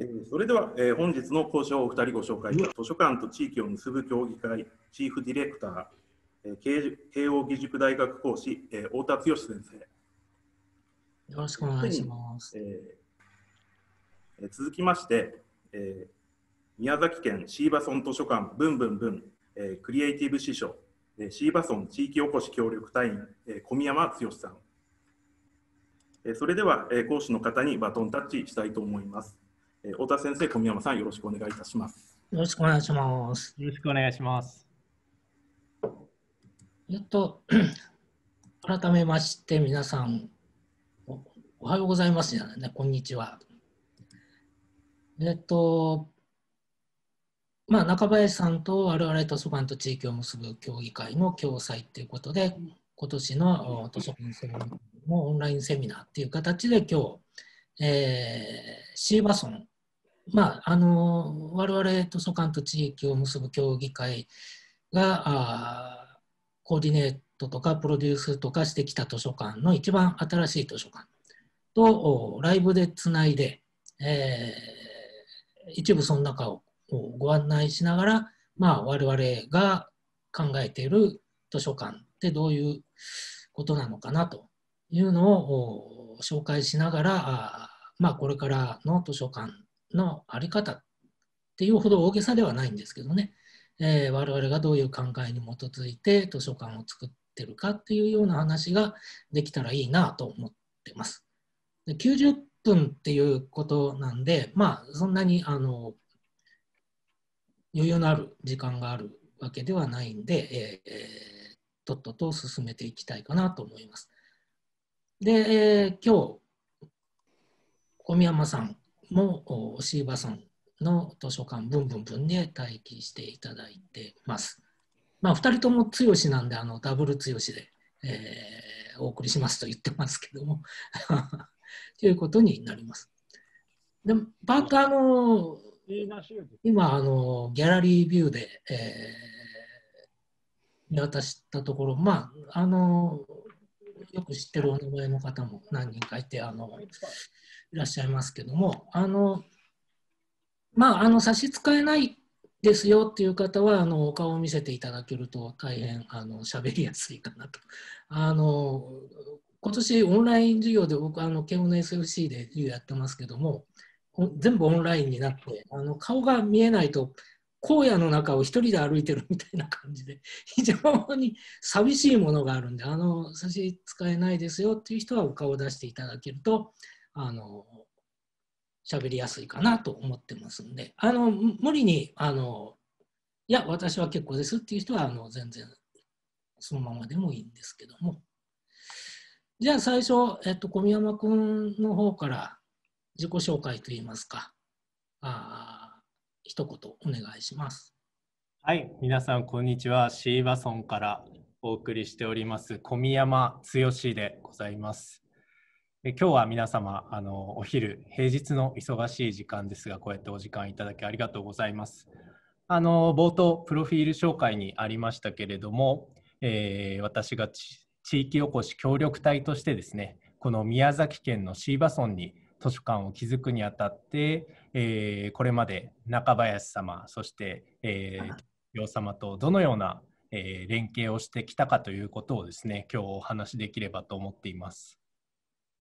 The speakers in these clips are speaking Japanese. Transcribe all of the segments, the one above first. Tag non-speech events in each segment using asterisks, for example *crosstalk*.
えそれでは、えー、本日の講師をお二人ご紹介図書館と地域を結ぶ協議会チーフディレクター、えー、慶応義塾大学講師、えー、太田剛先生よろしくお願いします、えー、続きまして、えー、宮崎県シーバソン図書館ブンブンブン、えー、クリエイティブ師匠バソン地域おこし協力隊員、えー、小宮山剛さんそれでは講師の方にバトンタッチしたいと思います。えー、太田先生、小宮山さん、よろしくお願いいたします。よろしくお願いします。よろしくお願いします。えっと、*clears throat* 改めまして皆さんお、おはようございますじね、こんにちは。えっと、まあ、中林さんと我々図書館と地域を結ぶ協議会の共催ということで、今年の図書館セミナーのオンラインセミナーっていう形で今日、えー、シーバソンまあ、あの我々図書館と地域を結ぶ協議会がコーディネートとかプロデュースとかしてきた図書館の一番新しい図書館とライブでつないで、えー、一部その中をご案内しながら、まあ、我々が考えている図書館ってどういうことなのかなというのを紹介しながらまあ、これからの図書館の在り方っていうほど大げさではないんですけどね、えー、我々がどういう考えに基づいて図書館を作ってるかっていうような話ができたらいいなと思ってます。で90分っていうことなんで、まあ、そんなにあの余裕のある時間があるわけではないんで、えー、とっとと進めていきたいかなと思います。で、えー、今日、小宮山さんも椎葉村の図書館ブンブンブンで待機していただいてます。まあ、2人とも強しなんであのダブル強しで、えー、お送りしますと言ってますけども *laughs* ということになります。でパーカーの今あのギャラリービューで、えー、見渡したところまああのよく知ってるお名前の方も何人かいてあのいらっしゃいますけどもあの、まあ、あの差し支えないですよっていう方はあのお顔を見せていただけると大変あの喋りやすいかなと。あの今年オンライン授業で僕あの慶応の SFC で授業やってますけども全部オンラインになってあの顔が見えないと荒野の中を一人で歩いてるみたいな感じで *laughs* 非常に寂しいものがあるんであの差し支えないですよっていう人はお顔を出していただけるとあの喋りやすいかなと思ってますんであの無理にあのいや私は結構ですっていう人はあの全然そのままでもいいんですけどもじゃあ最初、えっと、小宮山君の方から自己紹介といいますかあ一言お願いします。はい、皆さんこんにちは。シーバソンからお送りしております小宮山剛でございます。え今日は皆様あのお昼平日の忙しい時間ですがこうやってお時間いただきありがとうございます。あの冒頭プロフィール紹介にありましたけれども、えー、私が地域おこし協力隊としてですねこの宮崎県の椎葉村に図書館を築くにあたって、えー、これまで中林様そして、えー、様とどのような、えー、連携をしてきたかということをですね今日お話しできればと思っています。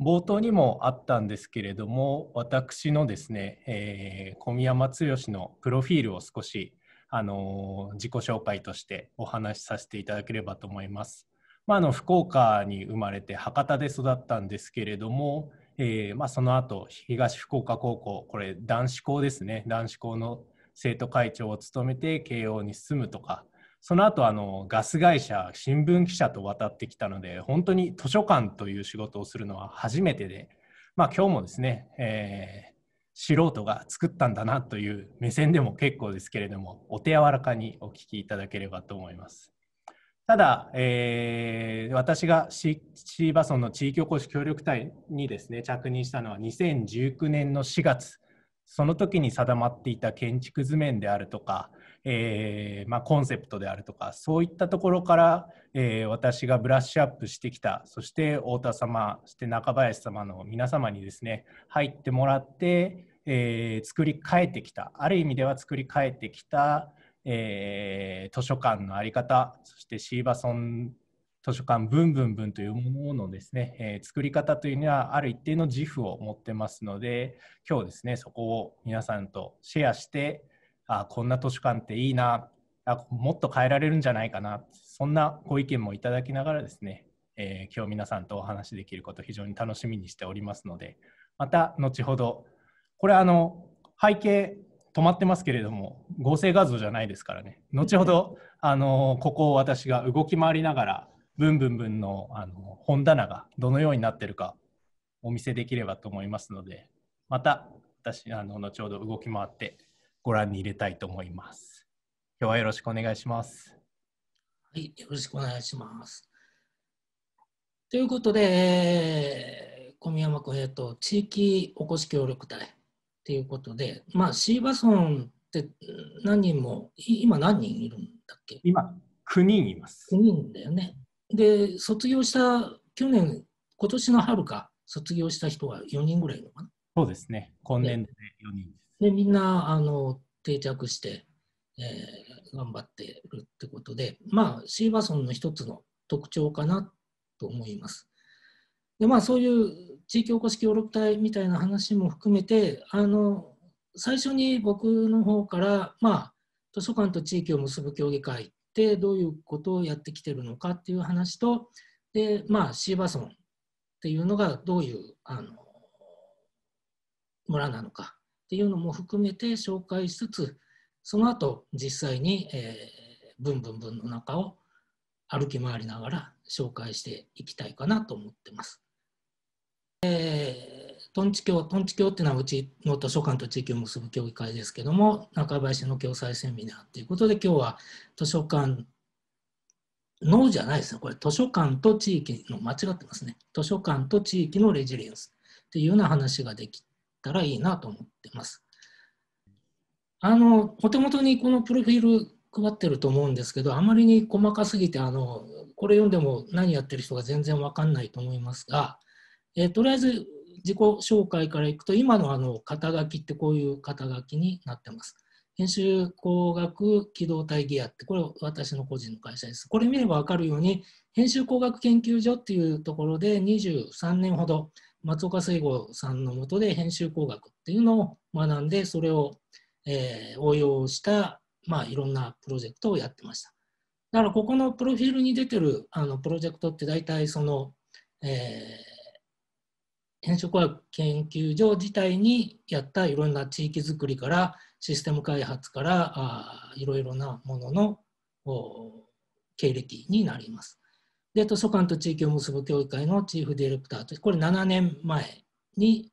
冒頭にもあったんですけれども私のですね、えー、小宮山剛のプロフィールを少し、あのー、自己紹介としてお話しさせていただければと思います。まあ、あの福岡に生まれて博多で育ったんですけれども、えーまあ、その後東福岡高校これ男子校ですね男子校の生徒会長を務めて慶応に進むとかその後あのガス会社新聞記者と渡ってきたので本当に図書館という仕事をするのは初めてで、まあ、今日もですね、えー、素人が作ったんだなという目線でも結構ですけれどもお手柔らかにお聞きいただければと思います。ただ、えー、私がシーバソンの地域おこし協力隊にですね着任したのは2019年の4月その時に定まっていた建築図面であるとか、えー、まあ、コンセプトであるとかそういったところから、えー、私がブラッシュアップしてきたそして太田様そして中林様の皆様にですね入ってもらって、え作り変えてきたある意味では作り変えてきたえー、図書館の在り方、そしてシーバソン図書館ブンブンブンというもののですね、えー、作り方というのはある一定の自負を持ってますので、今日ですね、そこを皆さんとシェアして、あこんな図書館っていいなあ、もっと変えられるんじゃないかな、そんなご意見もいただきながらですね、えー、今日皆さんとお話できること非常に楽しみにしておりますので、また後ほど、これあの背景止まってますけれども合成画像じゃないですからね後ほどあのここを私が動き回りながらブンブンブンのあの本棚がどのようになってるかお見せできればと思いますのでまた私あの後ほど動き回ってご覧に入れたいと思います。今日はよろしくお願いします。はい、よろしくお願いします。ということで、小宮山小平と地域おこし協力隊っていうことで、まあ、シーバソンって何人も、今何人いるんだっけ今、9人います。9人だよね。で、卒業した、去年、今年の春か、卒業した人は4人ぐらいいるのかな。そうですね、今年度で4人です。で、みんなあの定着して、えー、頑張ってるってことで、まあ、シーバソンの一つの特徴かなと思います。でまあ、そういう地域おこし協力隊みたいな話も含めてあの最初に僕の方から、まあ、図書館と地域を結ぶ協議会ってどういうことをやってきてるのかっていう話とで、まあ、シーバソンっていうのがどういうあの村なのかっていうのも含めて紹介しつつその後実際に、えー、ブンブンブンの中を歩き回りながら紹介していきたいかなと思ってます。えトンチ教、トンチ教っていうのはうちの図書館と地域を結ぶ協議会ですけども、中林の共済セミナーっていうことで、今日は図書館のじゃないですね、これ図書館と地域の、間違ってますね、図書館と地域のレジリエンスっていうような話ができたらいいなと思ってます。あの、お手元にこのプロフィール配ってると思うんですけど、あまりに細かすぎて、あの、これ読んでも何やってる人が全然わかんないと思いますが、えー、とりあえず自己紹介からいくと、今のあの肩書きってこういう肩書きになってます。編集工学機動隊ギアって、これ私の個人の会社です。これ見ればわかるように、編集工学研究所っていうところで23年ほど松岡聖吾さんのもとで編集工学っていうのを学んで、それを、えー、応用した、まあ、いろんなプロジェクトをやってました。だからここのプロフィールに出てるあのプロジェクトって大体その、えー変色学研究所自体にやったいろんな地域づくりからシステム開発からあいろいろなものの経歴になります。で、図書館と地域を結ぶ協議会のチーフディレクターとして、これ7年前に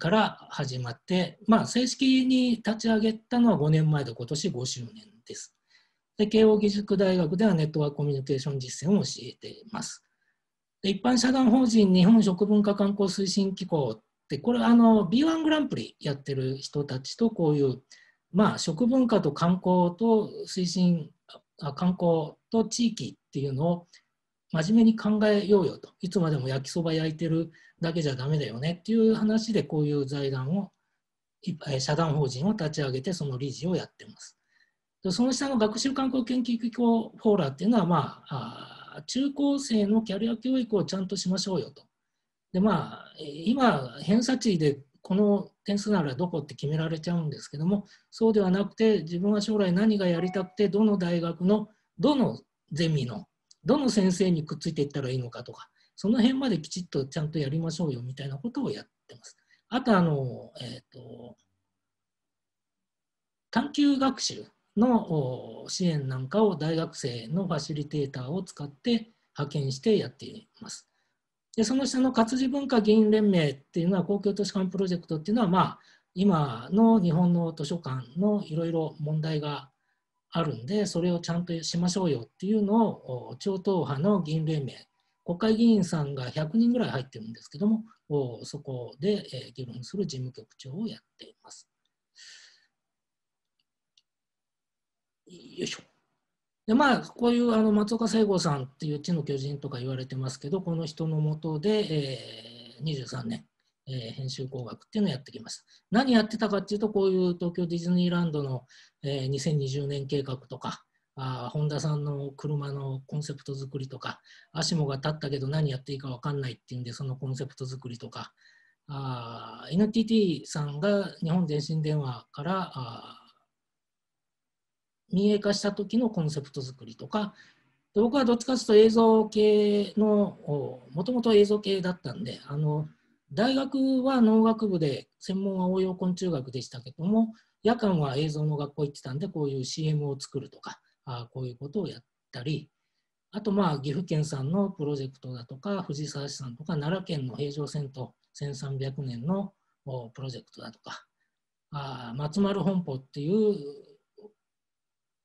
から始まって、まあ、正式に立ち上げたのは5年前で今年5周年です。で慶應義塾大学ではネットワークコミュニケーション実践を教えています。一般社団法人日本食文化観光推進機構って、これあの B1 グランプリやってる人たちとこういう、まあ、食文化と観光と推進、観光と地域っていうのを真面目に考えようよと、いつまでも焼きそば焼いてるだけじゃだめだよねっていう話で、こういう財団を、社団法人を立ち上げて、その理事をやってます。その下の学習観光研究機構フォーラーっていうのは、まあ、中高生のキャリア教育をちゃんとしましょうよと。で、まあ、今、偏差値でこの点数ならどこって決められちゃうんですけども、そうではなくて、自分は将来何がやりたくて、どの大学の、どのゼミの、どの先生にくっついていったらいいのかとか、その辺まできちっとちゃんとやりましょうよみたいなことをやってます。あと、あの、えっ、ー、と、探究学習。の支援なんかを大学生のファシリテーターを使って派遣してやっています。でその下の活字文化議員連盟っていうのは公共図書館プロジェクトっていうのはまあ今の日本の図書館のいろいろ問題があるんでそれをちゃんとしましょうよっていうのを超党派の議員連盟国会議員さんが100人ぐらい入ってるんですけどもそこで議論する事務局長をやっています。よいしょ。でまあ、こういうあの松岡西郷さんっていう地の巨人とか言われてますけど、この人のもとで、えー、23年、えー、編集工学っていうのをやってきました。何やってたかっていうと、こういう東京ディズニーランドの、えー、2020年計画とか、あ本田さんの車のコンセプト作りとか、足もが立ったけど何やっていいか分かんないっていうんで、そのコンセプト作りとか、NTT さんが日本電信電話から、あ民営化した時のコンセプト作りとか僕はどっちかというと映像系のもともと映像系だったんであの大学は農学部で専門は応用昆虫学でしたけども夜間は映像の学校行ってたんでこういう CM を作るとかあこういうことをやったりあとまあ岐阜県さんのプロジェクトだとか藤沢市さんとか奈良県の平城遷都1300年のプロジェクトだとかあ松丸本舗っていう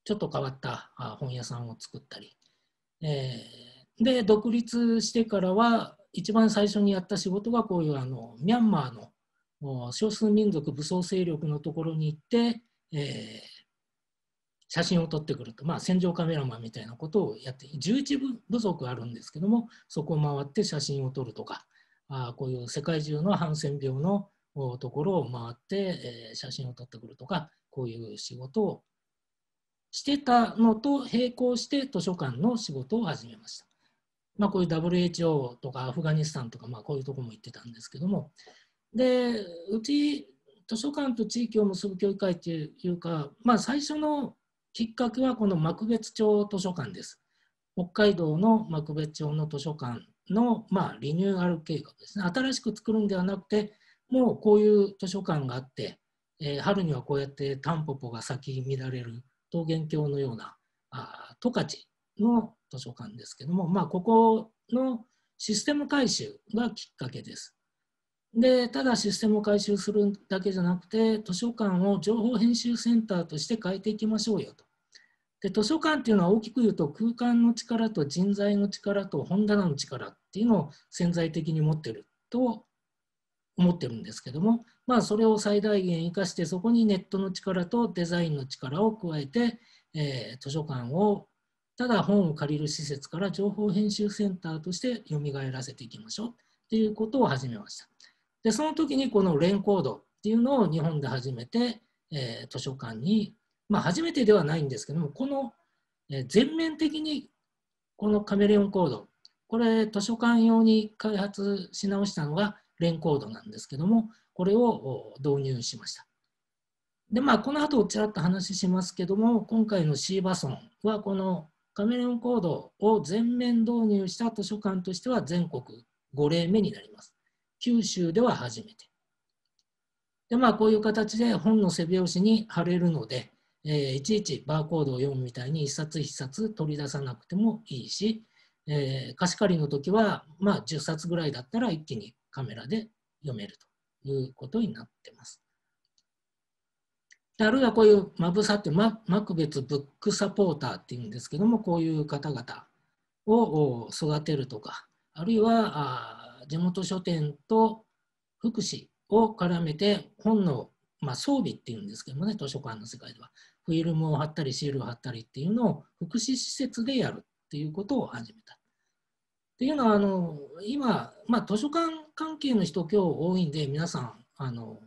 ちょっと変わった本屋さんを作ったり、えー、で独立してからは一番最初にやった仕事がこういうあのミャンマーの少数民族武装勢力のところに行って、えー、写真を撮ってくると、まあ、戦場カメラマンみたいなことをやって11部族あるんですけどもそこを回って写真を撮るとかあこういう世界中のハンセン病のところを回って、えー、写真を撮ってくるとかこういう仕事をしてたのと並行して図書館の仕事を始めました。まあ、こういう WHO とかアフガニスタンとか、まあ、こういうとこも行ってたんですけどもでうち図書館と地域を結ぶ協議会っていうか、まあ、最初のきっかけはこの幕別町図書館です。北海道の幕別町の図書館の、まあ、リニューアル計画ですね。新しく作るんではなくて、もうこういう図書館があって、えー、春にはこうやってタンポポが咲き乱れる桃源郷のようなあ十勝の図書館ですけども、まあ、ここのシステム改修がきっかけです。でただシステムを改修するだけじゃなくて図書館を情報編集センターとして変えていきましょうよと。で図書館っていうのは大きく言うと空間の力と人材の力と本棚の力っていうのを潜在的に持ってると思ってるんですけども、まあ、それを最大限生かしてそこにネットの力とデザインの力を加えて、えー、図書館をただ本を借りる施設から情報編集センターとしてよみがえらせていきましょうっていうことを始めました。でその時にこのレンコードっていうのを日本で初めて、えー、図書館に、まあ、初めてではないんですけどもこの、え全面的にこのカメレオンコードこれ図書館用に開発し直したのがレンコードなんですけども、これを導入しました。で、まあ、この後ちらっと話しますけども、今回のシーバソンは、このカメレオンコードを全面導入した図書館としては全国5例目になります。九州では初めて。で、まあ、こういう形で本の背表紙に貼れるので、えー、いちいちバーコードを読むみたいに一冊一冊取り出さなくてもいいし、えー、貸し借りの時は、まあ、10冊ぐらいだったら一気にカメラで読めるということになってます。あるいはこういうマブサってママクベツブックサポーターっていうんですけどもこういう方々を育てるとかあるいは地元書店と福祉を絡めて本の、まあ、装備っていうんですけどもね図書館の世界ではフィルムを貼ったりシールを貼ったりっていうのを福祉施設でやるっていうことを始めた。っていうのはあの今、まあ、図書館関係の人今日多いんで皆さんあの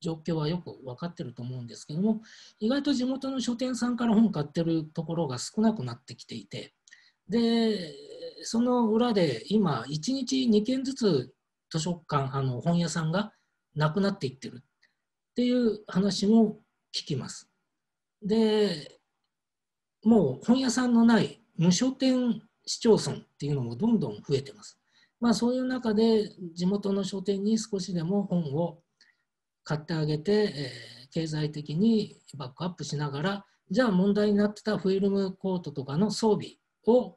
状況はよく分かってると思うんですけども意外と地元の書店さんから本買ってるところが少なくなってきていてでその裏で今1日2軒ずつ図書館あの本屋さんがなくなっていってるっていう話も聞きます。でもう本屋さんのない無書店市町村っていうのもどんどん増えてます。まあ、そういう中で地元の書店に少しでも本を買ってあげて、えー、経済的にバックアップしながらじゃあ問題になってたフィルムコートとかの装備を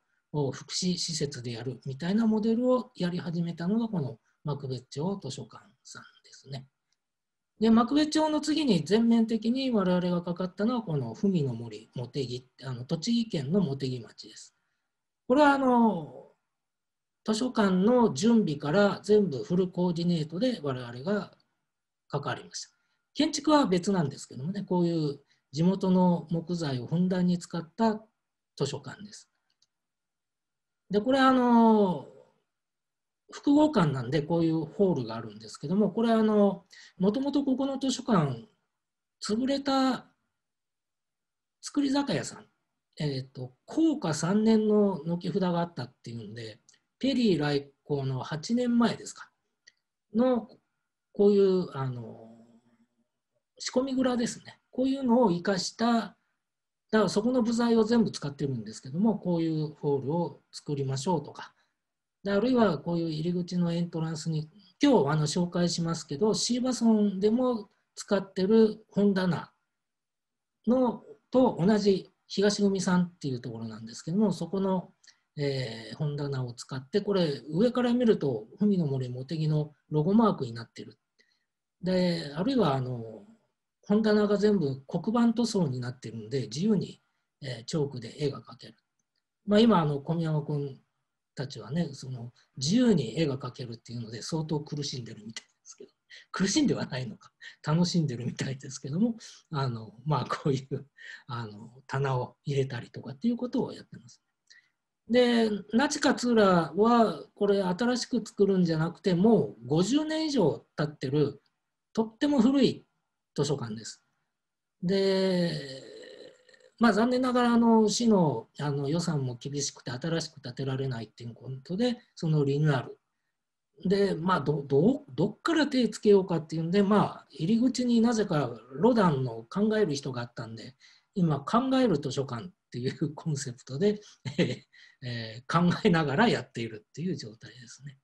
福祉施設でやるみたいなモデルをやり始めたのがこの幕別町図書館さんですね。で幕別町の次に全面的に我々がかかったのはこの文の森茂木あの栃木県の茂木町です。これはあの図書館の準備から全部フルコーディネートで我々が関わりました。建築は別なんですけどもね、こういう地元の木材をふんだんに使った図書館です。で、これあの、複合館なんでこういうホールがあるんですけども、これあの、もともとここの図書館、潰れた造り酒屋さん、えっ、ー、と、高価3年の軒札があったっていうんで、ペリー来航の8年前ですか、のこういうあの仕込み蔵ですね、こういうのを生かした、だからそこの部材を全部使ってるんですけども、こういうホールを作りましょうとか、であるいはこういう入り口のエントランスに、今日あの紹介しますけど、シーバソンでも使ってる本棚のと同じ東組さんっていうところなんですけども、そこのえー、本棚を使って、これ上から見ると海の森茂木のロゴマークになってる。で、あるいはあの本棚が全部黒板塗装になってるんで、自由に、えー、チョークで絵が描ける。まあ、今あの小宮山君たちはね、その自由に絵が描けるっていうので相当苦しんでるみたいですけど、苦しんではないのか、楽しんでるみたいですけども、あのまあ、こういうあの棚を入れたりとかっていうことをやってます。で、那智勝浦は、これ新しく作るんじゃなくて、もう50年以上経ってる、とっても古い図書館です。で、まあ、残念ながらあの市のあの予算も厳しくて新しく建てられないっていうことでそのリニューアルで、まあど、どどっから手つけようかっていうんで、まあ、入り口になぜかロダンの考える人があったんで今考える図書館っていうコンセプトで、*laughs* ええ考えながらやっているっていう状態ですね。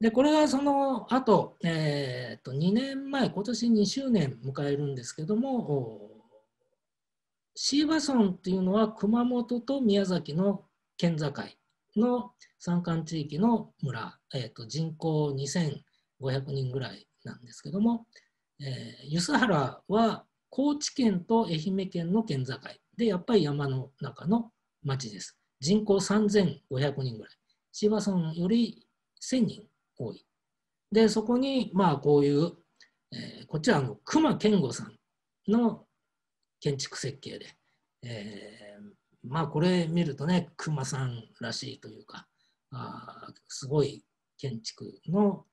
で、これはその後、えー、っと2年前、今年2周年迎えるんですけども、椎葉村っていうのは熊本と宮崎の県境の山間地域の村、えー、と人口2500人ぐらいなんですけども、えー、梼原は高知県と愛媛県の県境で、やっぱり山の中の町です。人口3500人ぐらい。千葉村より1000人多い。で、そこに、まあ、こういう、えー、こっちはあの熊健吾さんの建築設計で、えー、まあ、これ見るとね、熊さんらしいというか、あすごい建築の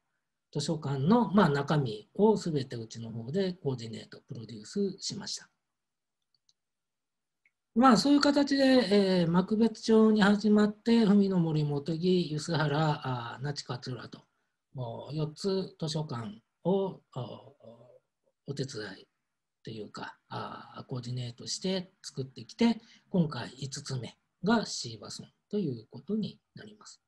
図書館の、まあ、中身をすべてうちの方でコーディネート、プロデュースしました。まあそういう形で、えー、幕別町に始まって文の森茂木梼原あ那智勝浦と4つ図書館をお手伝いというかあコーディネートして作ってきて今回5つ目がシーバソンということになります。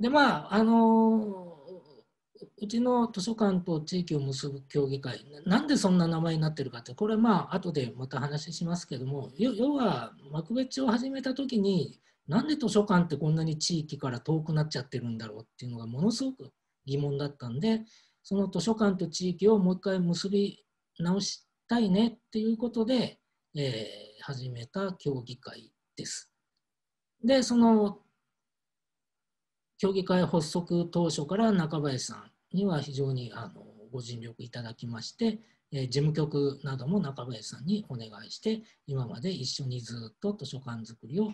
でまああのーうちの図書館と地域を結ぶ協議会なんでそんな名前になってるかってこれまあ後でまた話しますけども要は幕別を始めた時になんで図書館ってこんなに地域から遠くなっちゃってるんだろうっていうのがものすごく疑問だったんでその図書館と地域をもう一回結び直したいねっていうことで、えー、始めた協議会です。でその協議会発足当初から中林さんには非常にあのご尽力いただきまして、え事務局なども中林さんにお願いして今まで一緒にずっと図書館作りを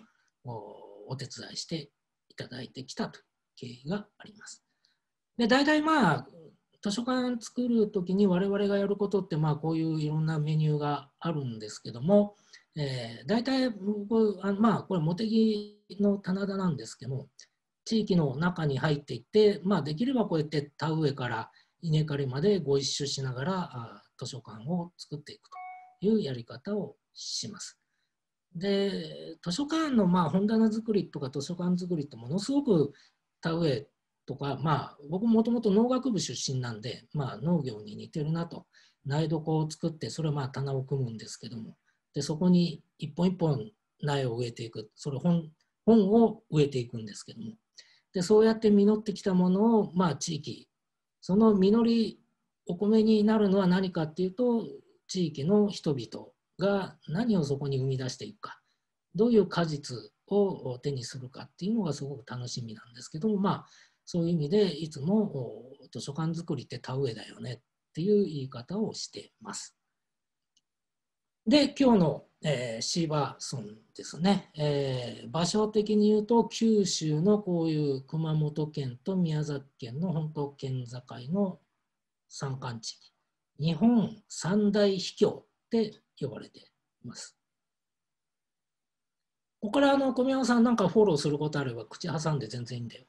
お手伝いしていただいてきたと経緯があります。で大体まあ図書館作る時に我々がやることってまあこういういろんなメニューがあるんですけども、えー、大体僕あまあこれ茂木の棚田なんですけども地域の中に入っていって、まあ、できればこうやって田植えから稲刈りまでご一緒しながら図書館を作っていくというやり方をします。で図書館のまあ本棚作りとか図書館作りってものすごく田植えとか、まあ、僕もともと農学部出身なんで、まあ、農業に似てるなと苗床を作ってそれはまあ棚を組むんですけどもでそこに一本一本苗を植えていくそれ本本を植えていくんですけどもでそうやって実ってきたものを、まあ、地域その実りお米になるのは何かっていうと地域の人々が何をそこに生み出していくかどういう果実を手にするかっていうのがすごく楽しみなんですけどもまあそういう意味でいつも図書館作りって田植えだよねっていう言い方をしてます。で、今日の、えー、シバソンですね、えー、場所的に言うと九州のこういう熊本県と宮崎県の本当県境の山間地日本三大秘境って呼ばれています。ここからあの小宮山さんなんかフォローすることあれば口挟んで全然いいんだよ。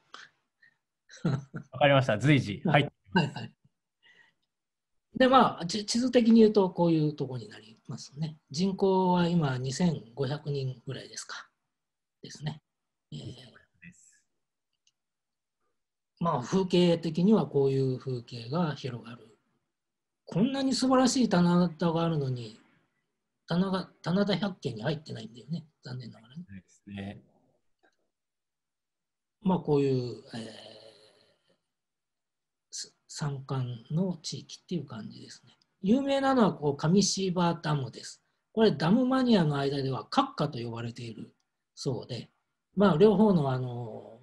*laughs* わかりました、随時。はい。はいはい、で、まあ地、地図的に言うとこういうとこになりますね。人口は今2500人ぐらいですか。ですね。えー、まあ風景的にはこういう風景が広がる。こんなに素晴らしい棚田があるのに棚が棚田百景に入ってないんだよね。残念ながらね。ねまあこういう、えー、山間の地域っていう感じですね。有名なのはこう上ーダムです。これダムマニアの間では閣下と呼ばれているそうで、まあ、両方のあの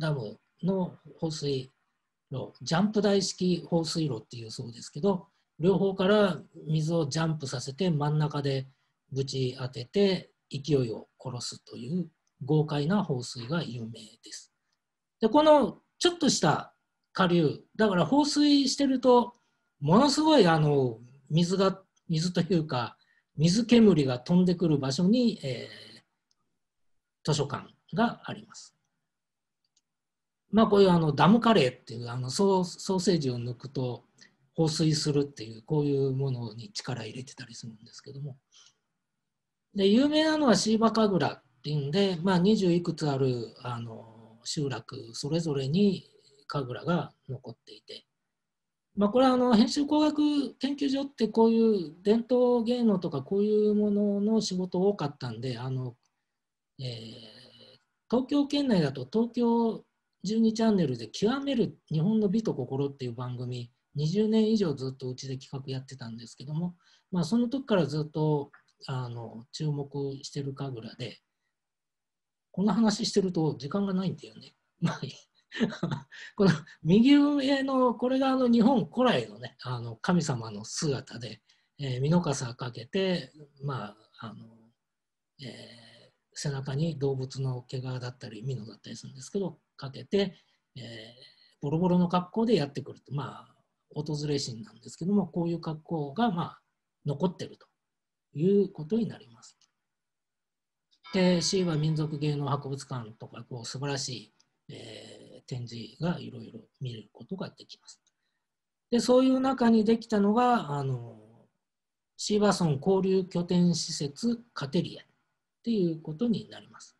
ダムの放水路、ジャンプ台式放水路っていうそうですけど、両方から水をジャンプさせて真ん中でぶち当てて勢いを殺すという豪快な放水が有名です。でこのちょっとした下流だから放水してるとものすごいあの水が水というか水煙が飛んでくる場所に、えー、図書館があります。まあ、こういうあのダムカレーっていうあのソーソーセージを抜くと放水するっていうこういうものに力入れてたりするんですけどもで有名なのはシーバカグラっていうんで、まあ、20いくつあるあの集落それぞれに神楽が残っていてまあ、これはあの編集工学研究所ってこういう伝統芸能とかこういうものの仕事多かったんであの、えー、東京圏内だと東京12チャンネルで「極める日本の美と心」っていう番組20年以上ずっとうちで企画やってたんですけども、まあ、その時からずっとあの注目してる神楽でこんな話してると時間がないんだよね。まあいい *laughs* この右上の、これがあの日本古来のね、あの神様の姿で、えー、身の笠かけて、まあ、あの、えー、背中に動物の毛皮だったり、ミノだったりするんですけど、かけて、えー、ボロボロの格好でやってくると、まあ、訪れ神なんですけども、こういう格好が、まあ、残ってるということになります。で、C は民族芸能博物館とか、こう、素晴らしい、えー展示がいろいろ見ることができます。で、そういう中にできたのが、あの、シーバーソン交流拠点施設カテリエっていうことになります。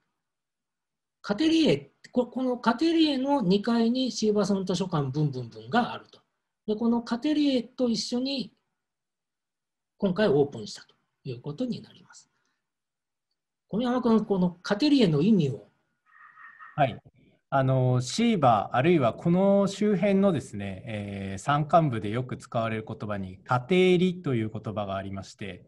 カテリエ、このカテリエの2階にシーバーソン図書館ブンブンブンがあると。で、このカテリエと一緒に今回オープンしたということになります。小宮山君、このカテリエの意味を。はい。あのシーバーあるいはこの周辺のですね、えー、山間部でよく使われる言葉に家庭理という言葉がありまして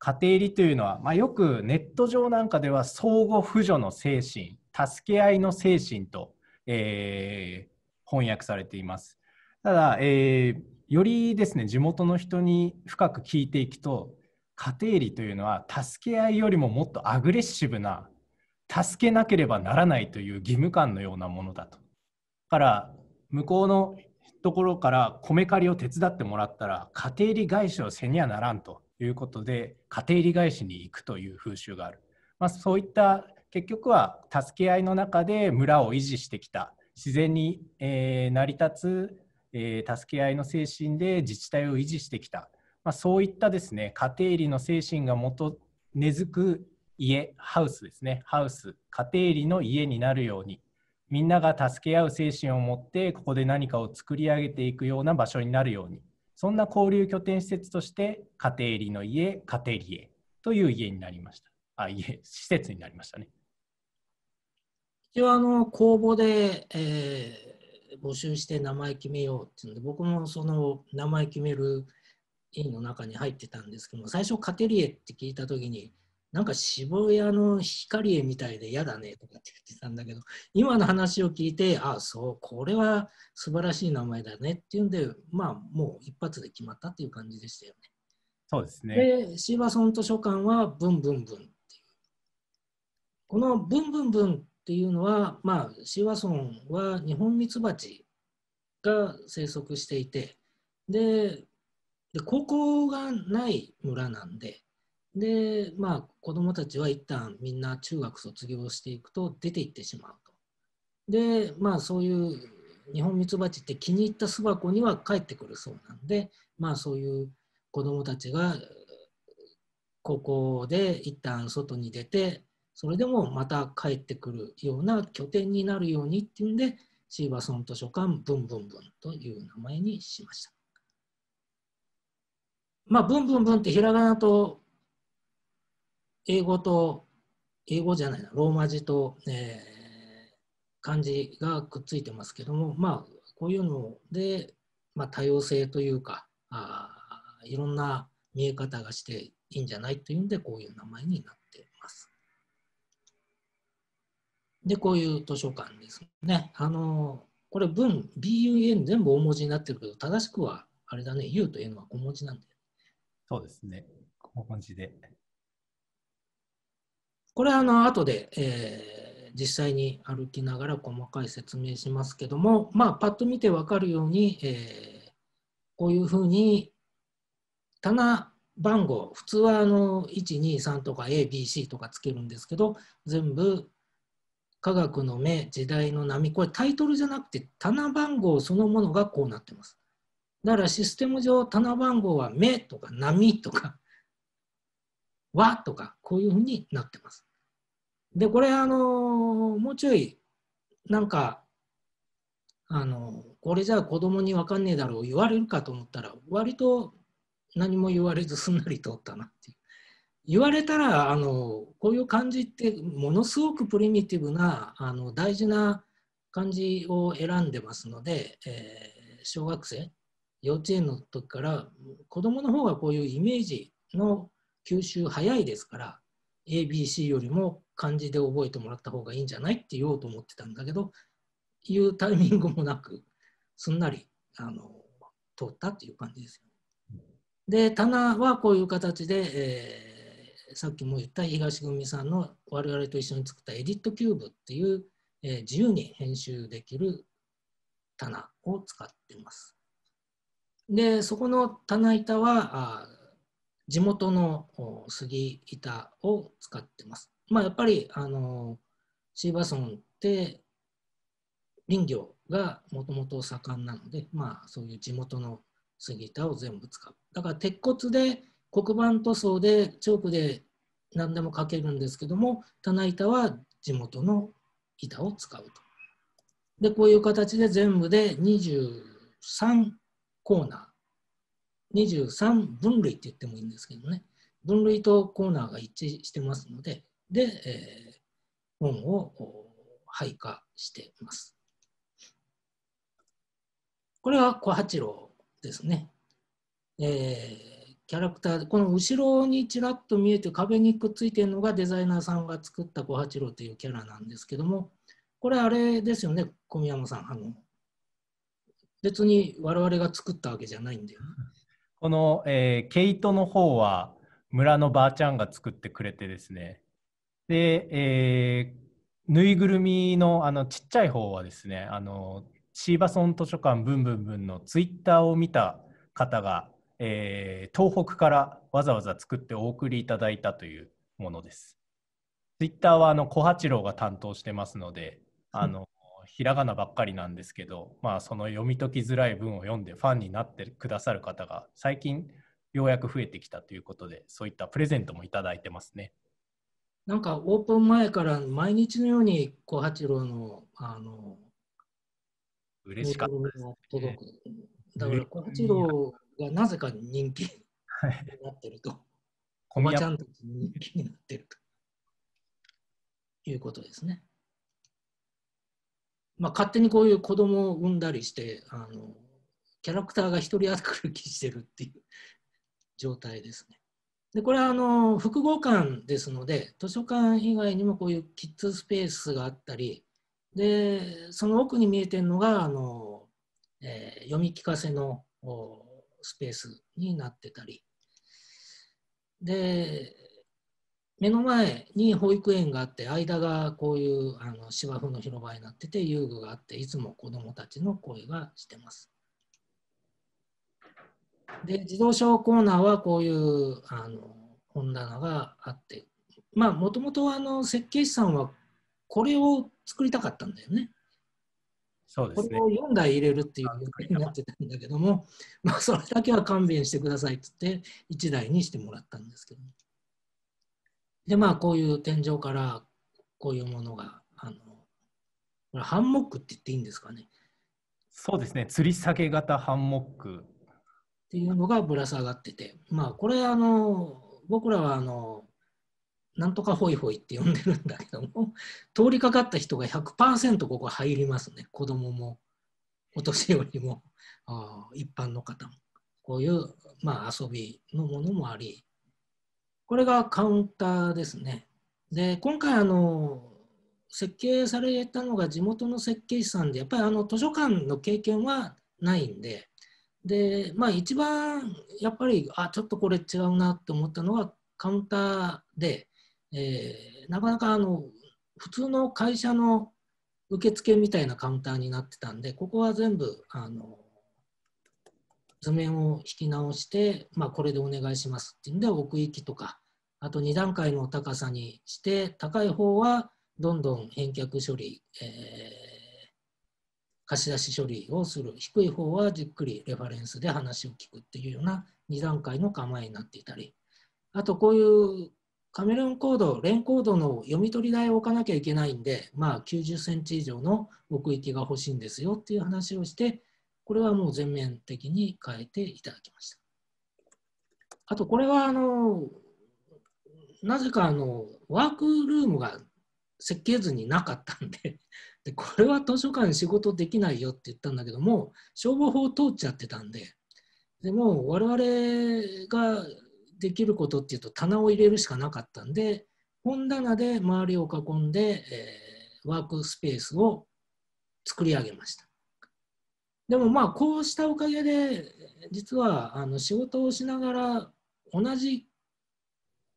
家庭理というのは、まあ、よくネット上なんかでは相互扶助の精神助け合いの精神と、えー、翻訳されていますただ、えー、よりですね地元の人に深く聞いていくと家庭理というのは助け合いよりももっとアグレッシブな助けなければならないという義務感のようなものだと。だから向こうのところから米刈りを手伝ってもらったら家庭理返しをせにはならんということで家庭理返しに行くという風習がある、まあ、そういった結局は助け合いの中で村を維持してきた自然に、え成り立つ、え助け合いの精神で自治体を維持してきた、まあ、そういったですね家庭理の精神が元根付く家、ハウスですね、ハウス、家庭理の家になるように、みんなが助け合う精神を持って、ここで何かを作り上げていくような場所になるように、そんな交流拠点施設として、家庭理の家、家庭理へという家になりました。あ、家、施設になりましたね。一応、あの、公募で、えー、募集して名前決めようっていうので、僕もその名前決める委員の中に入ってたんですけども、最初、カテリエって聞いたときに、なんか渋谷の光栄みたいで嫌だねとかって言ってたんだけど、今の話を聞いて、ああ、そう、これは素晴らしい名前だねっていうんで、まあ、もう一発で決まったっていう感じでしたよね。そうですね。で、シーバソン図書館は、ブンブンブンっていう。このブンブンブンっていうのは、まあ、シーワソンは日本ミツバチが生息していて、で、で高校がない村なんで、で、まあ、子どもたちは一旦みんな中学卒業していくと出て行ってしまうと。で、まあ、そういう日本ミツバチって気に入った巣箱には帰ってくるそうなんで、まあ、そういう子どもたちが高校で一旦外に出てそれでもまた帰ってくるような拠点になるようにっていうんでシーバソン図書館ブンブンブンという名前にしました。まあ、ブンブンブンってひらがなと英語と、英語じゃないな、ローマ字と、えー、漢字がくっついてますけども、まあ、こういうので、まあ、多様性というかあ、いろんな見え方がしていいんじゃないというんで、こういう名前になっています。で、こういう図書館ですね。あのこれ文、BUN 全部大文字になってるけど、正しくはあれだね、U と N は小文字なんで。そうですね、小文字で。これはあの後で、えー、実際に歩きながら細かい説明しますけども、まあ、パッと見て分かるように、えー、こういうふうに棚番号普通はあの123とか ABC とかつけるんですけど全部科学の目時代の波これタイトルじゃなくて棚番号そのものがこうなってます。だからシステム上棚番号は目とか波とか和とかこういうふうになってます。で、これ、あの、もうちょい、なんか、あの、これじゃあ子供に分かんねえだろう、言われるかと思ったら、割と何も言われずすんなり通ったなっていう。言われたら、あの、こういう漢字って、ものすごくプリミティブな、あの、大事な漢字を選んでますので、えー、小学生、幼稚園の時から、子供の方がこういうイメージの吸収早いですから、ABC よりも漢字で覚えてもらった方がいいんじゃないって言おうと思ってたんだけどいうタイミングもなくすんなりあの通ったっていう感じですよね。で棚はこういう形で、えー、さっきも言った東組さんの我々と一緒に作ったエディットキューブっていう、えー、自由に編集できる棚を使ってます。でそこの棚板はあ地元の杉板を使ってます。まあ、やっぱりあのシーバソンって林業がもともと盛んなので、まあ、そういう地元の杉板を全部使う。だから鉄骨で黒板塗装でチョークで何でも書けるんですけども棚板は地元の板を使うと。でこういう形で全部で23コーナー。23分類って言ってもいいんですけどね、分類とコーナーが一致してますので、で、えー、本を配下しています。これは小八郎ですね。えー、キャラクター、この後ろにちらっと見えて壁にくっついてるのがデザイナーさんが作った小八郎というキャラなんですけども、これあれですよね、小宮山さん。あの別に我々が作ったわけじゃないんだよ、この、えー、毛糸の方は村のばあちゃんが作ってくれてですねで、えー、ぬいぐるみのあのちっちゃい方はですねあのシーバソン図書館ブンブンブンのツイッターを見た方が、えー、東北からわざわざ作ってお送りいただいたというものです。ツイッターはあの小八郎が担当してますので、あのひらがなばっかりなんですけど、まあ、その読み解きづらい文を読んでファンになってくださる方が最近ようやく増えてきたということでそういったプレゼントもいただいてますね。なんかオープン前から毎日のように小八郎のあの嬉しかったです、ね、だから小八郎がなぜか人気になってると、小い、ちゃんたちに人気になってるということですね。まあ、勝手にこういう子供を産んだりしてあのキャラクターが一人歩きしてるっていう状態ですね。でこれはあの複合館ですので図書館以外にもこういうキッズスペースがあったりでその奥に見えてるのがあの、えー、読み聞かせのスペースになってたりで目の前に保育園があって間がこういうあの芝生の広場になってて遊具があっていつも子どもたちの声がしてます。で自動車コーナーはこういうあの本棚があってまあもともと設計士さんはこれを作りたかったんだよね。そうですね、これを4台入れるっていうふうになってたんだけども、まあ、それだけは勘弁してくださいって言って1台にしてもらったんですけど、ね。で、まあ、こういう天井からこういうものが、あのこれハンモックって言っていいんですかね。そうですね、吊り下げ型ハンモック。っていうのがぶら下がってて、まあ、これ、あの僕らはあのなんとかホイホイって呼んでるんだけども、通りかかった人が100%ここ入りますね、子供も、お年寄りも、あ一般の方も。こういう、まあ、遊びのものもあり、これがカウンターですね。で、今回あの、設計されたのが地元の設計士さんで、やっぱりあの図書館の経験はないんで、で、まあ一番やっぱり、あ、ちょっとこれ違うなって思ったのはカウンターで、えー、なかなかあの、普通の会社の受付みたいなカウンターになってたんで、ここは全部、あの、図面を引き直して、まあ、これでお願いしますっていうんで奥行きとかあと2段階の高さにして高い方はどんどん返却処理、えー、貸し出し処理をする低い方はじっくりレファレンスで話を聞くっていうような2段階の構えになっていたりあとこういうカメレオンコード、レンコードの読み取り台を置かなきゃいけないんで、まあ、90センチ以上の奥行きが欲しいんですよっていう話をして、これはもう全面的に変えていただきました。あと、これはあのなぜかあのワークルームが設計図になかったんで *laughs* で、これは図書館仕事できないよって言ったんだけども、消防法通っちゃってたんで、でも我々ができることっていうと棚を入れるしかなかったんで、本棚で周りを囲んで、えー、ワークスペースを作り上げました。でもまあこうしたおかげで実はあの仕事をしながら同じ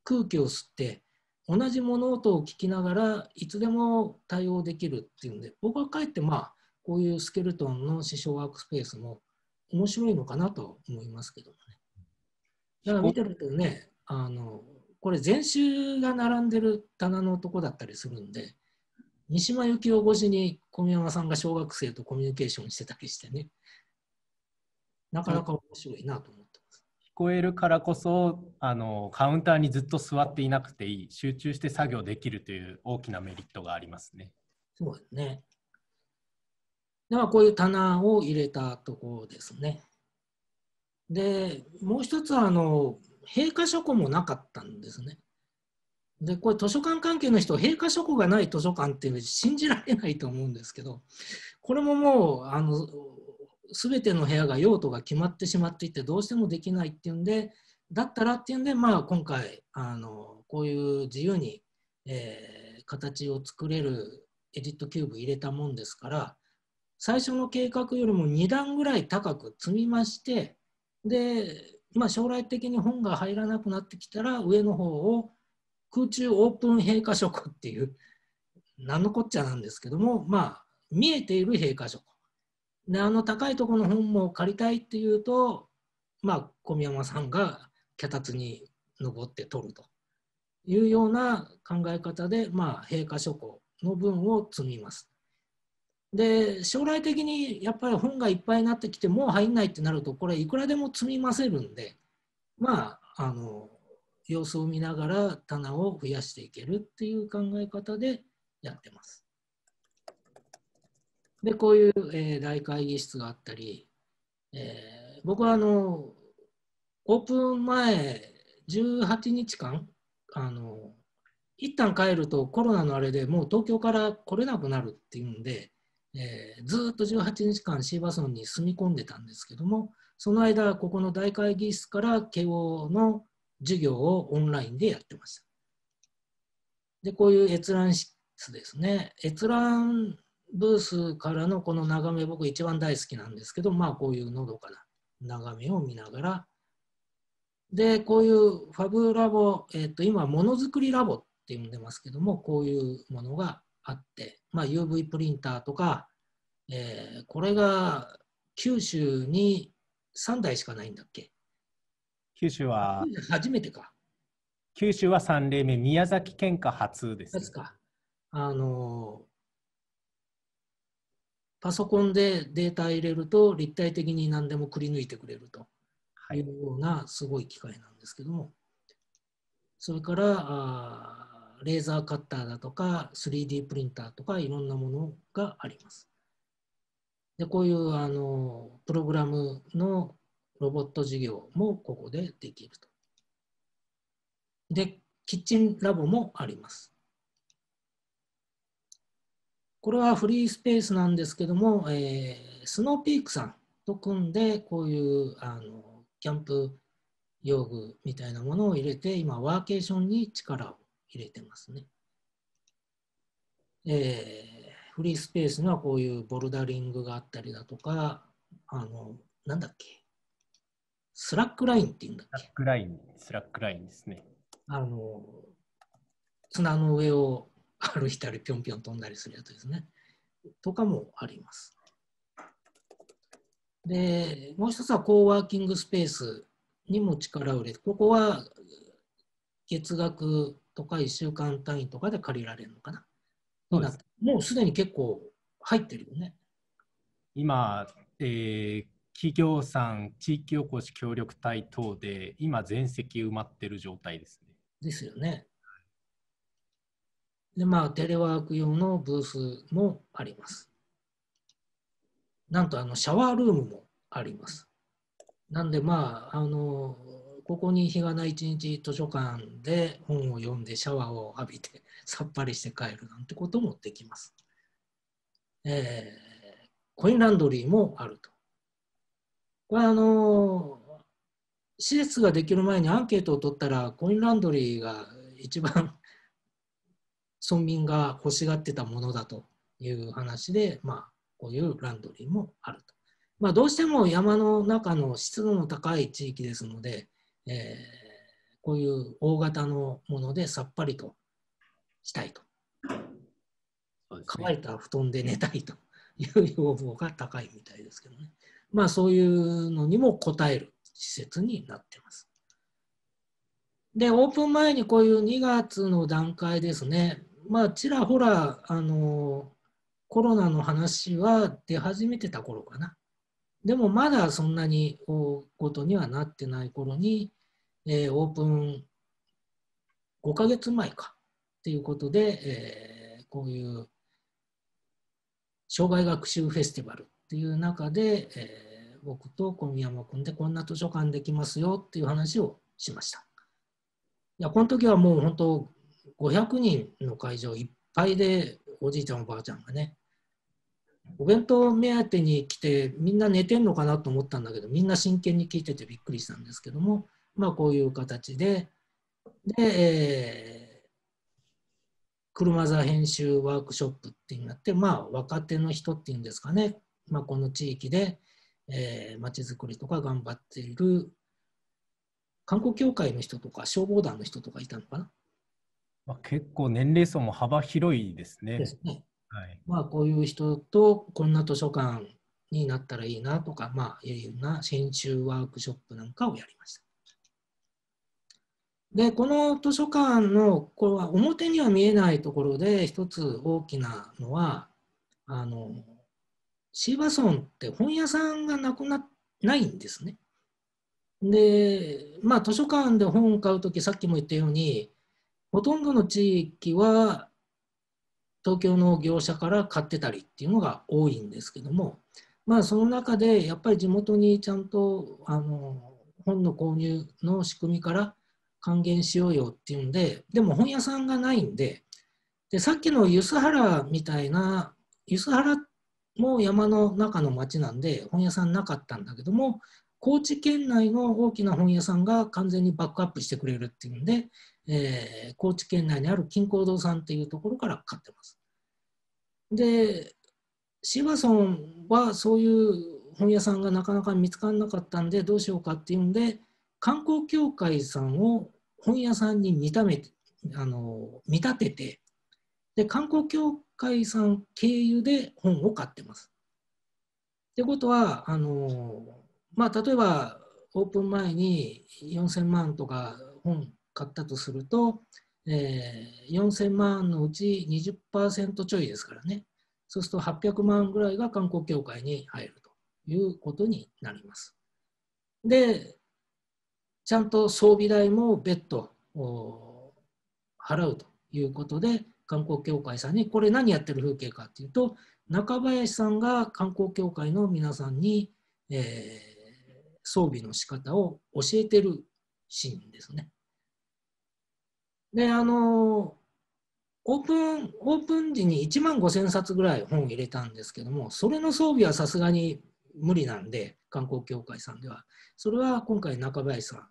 空気を吸って同じ物音を聞きながらいつでも対応できるっていうんで僕はかえってまあこういうスケルトンの師匠ワークスペースも面白いのかなと思いますけどもね。だから見てるとねあのこれ全集が並んでる棚のとこだったりするんで三島由紀夫越しに小宮山さんが小学生とコミュニケーションしてたりしてね、なかなか面白いなと思ってます。聞こえるからこそあの、カウンターにずっと座っていなくていい、集中して作業できるという大きなメリットがありますね。そうですね。では、こういう棚を入れたところですね。で、もう一つはあの、閉会書庫もなかったんですね。でこれ図書館関係の人閉館書庫がない図書館っていうのは信じられないと思うんですけどこれももうあの全ての部屋が用途が決まってしまっていてどうしてもできないっていうんでだったらっていうんで、まあ、今回あのこういう自由に、えー、形を作れるエディットキューブ入れたもんですから最初の計画よりも2段ぐらい高く積みましてで、まあ、将来的に本が入らなくなってきたら上の方を空中オープン閉書庫っていう、何のこっちゃなんですけども、まあ、見えている閉書庫で、あの高いところの本も借りたいっていうと、まあ、小宮山さんが脚立に登って取るというような考え方で、まあ、閉花書庫の分を積みます。で将来的にやっぱり本がいっぱいになってきてもう入んないってなるとこれいくらでも積み増せるんでまああの様子を見ながら棚を増やしていけるっていう考え方でやってます。で、こういう、えー、大会議室があったり、えー、僕はあの、オープン前18日間、あの、一旦帰るとコロナのあれでもう東京から来れなくなるっていうんで、えー、ずっと18日間シーバソンに住み込んでたんですけども、その間、ここの大会議室から慶応の授業をオンラインでやってました。で、こういう閲覧室ですね。閲覧ブースからのこの眺め、僕一番大好きなんですけど、まあこういうのどかな眺めを見ながら、で、こういうファブラボ、えっ、と、今、ものづくりラボって呼んでますけども、こういうものがあって、まあ、UV プリンターとか、えー、これが九州に3台しかないんだっけ九州は。初めてか。九州は3例目、宮崎県下初です、ですか。あのパソコンでデータ入れると立体的に何でもくり抜いてくれるというようなすごい機械なんですけども、はい、それからレーザーカッターだとか 3D プリンターとかいろんなものがあります。でこういうあのプログラムのロボット事業もここでできると。で、キッチンラボもあります。これはフリースペースなんですけども、えー、スノーピークさんと組んで、こういうあのキャンプ用具みたいなものを入れて、今、ワーケーションに力を入れてますね。えー、フリースペースにはこういうボルダリングがあったりだとか、あの、なんだっけ、スラックラインっていうんだっけスラックライン、スラックラインですね。あの、砂の上を歩いたり、ぴょんぴょん飛んだりするやつですね。とかもあります。で、もう一つはコーワーキングスペースにも力を入れて、ここは月額とか1週間単位とかで借りられるのかな。そうですもうすでに結構入ってるよね。今、えー、企業さん、地域おこし協力隊等で、今、全席埋まってる状態ですね。ですよね。で、まあ、テレワーク用のブースもあります。なんと、あの、シャワールームもあります。なんで、まあ、あの、ここに日がない一日図書館で本を読んでシャワーを浴びてさっぱりして帰るなんてこともできます。えー、コインランドリーもあると。これあの施設ができる前にアンケートを取ったらコインランドリーが一番村民が欲しがってたものだという話で、まあ、こういうランドリーもあると。まあ、どうしても山の中の湿度の高い地域ですので、えー、こういう大型のものでさっぱりとしたいと。乾いた布団で寝たいという要望が高いみたいですけどね。まあそういうのにも応える施設になってます。で、オープン前にこういう2月の段階ですね、まあちらほら、あの、コロナの話は出始めてた頃かな。でもまだそんなに大ごとにはなってない頃に、えー、オープン5ヶ月前かっていうことで、えー、こういう障害学習フェスティバルっていう中で、えー、僕と小宮山君でこんな図書館できますよっていう話をしました。いやこの時はもう本当500人の会場いっぱいでおじいちゃんおばあちゃんがねお弁当目当てに来てみんな寝てんのかなと思ったんだけどみんな真剣に聞いててびっくりしたんですけどもまあこういう形でで、えー、車座編集ワークショップってなってまあ若手の人っていうんですかねまあ、この地域で、えー、町づくりとか頑張っている観光協会の人とか消防団の人とかいたのかな。まあ、結構年齢層も幅広いですね。ですね。はいまあ、こういう人とこんな図書館になったらいいなとか、まあ、いうような新州ワークショップなんかをやりました。で、この図書館の、これは表には見えないところで、一つ大きなのは、あの、シーバソンって本屋さんがなくなないんですね。で、まあ図書館で本を買うとき、さっきも言ったように、ほとんどの地域は東京の業者から買ってたりっていうのが多いんですけども、まあその中でやっぱり地元にちゃんとあの本の購入の仕組みから還元しようよっていうんで、でも本屋さんがないんで、でさっきの梼原みたいな、梼原っても山の中の町なんで本屋さんなかったんだけども高知県内の大きな本屋さんが完全にバックアップしてくれるっていうんで、えー、高知県内にある金光堂さんっていうところから買ってます。でシバソンはそういう本屋さんがなかなか見つからなかったんでどうしようかっていうんで観光協会さんを本屋さんに見ためあの見立ててで観光協会さん経由で本を買ってます。ってことはあの、まあ、例えばオープン前に4000万とか本買ったとすると、えー、4000万のうち20%ちょいですからねそうすると800万ぐらいが観光協会に入るということになります。でちゃんと装備代も別途払うということで、観光協会さんに、これ何やってる風景かっていうと、中林さんが観光協会の皆さんに、えー、装備の仕方を教えてるシーンですね。で、あのオープン、オープン時に1万5000冊ぐらい本を入れたんですけども、それの装備はさすがに無理なんで、観光協会さんでは。それは今回中林さ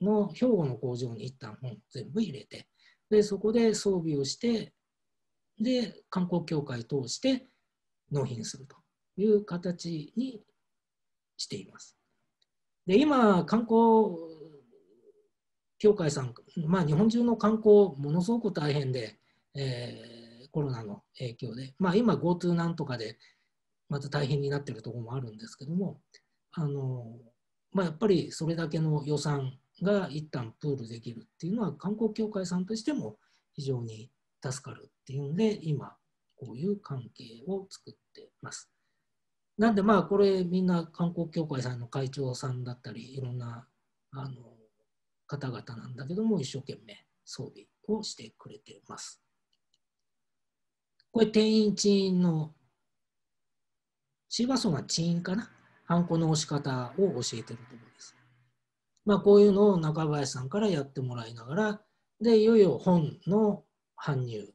んの兵庫の工場に一旦本全部入れて、でそこで装備をしてで観光協会通して納品するという形にしています。で今観光協会さん、まあ、日本中の観光ものすごく大変で、えー、コロナの影響で、まあ、今 GoTo なんとかでまた大変になってるところもあるんですけどもあの、まあ、やっぱりそれだけの予算が一旦プールできるっていうのは観光協会さんとしても非常に助かるっていうんで今こういう関係を作ってます。なんでまあこれみんな観光協会さんの会長さんだったりいろんなあの方々なんだけども一生懸命装備をしてくれてます。これ定員地員のシーバソンは地員かなハンコの押し方を教えてるところです。まあ、こういうのを中林さんからやってもらいながら、で、いよいよ本の搬入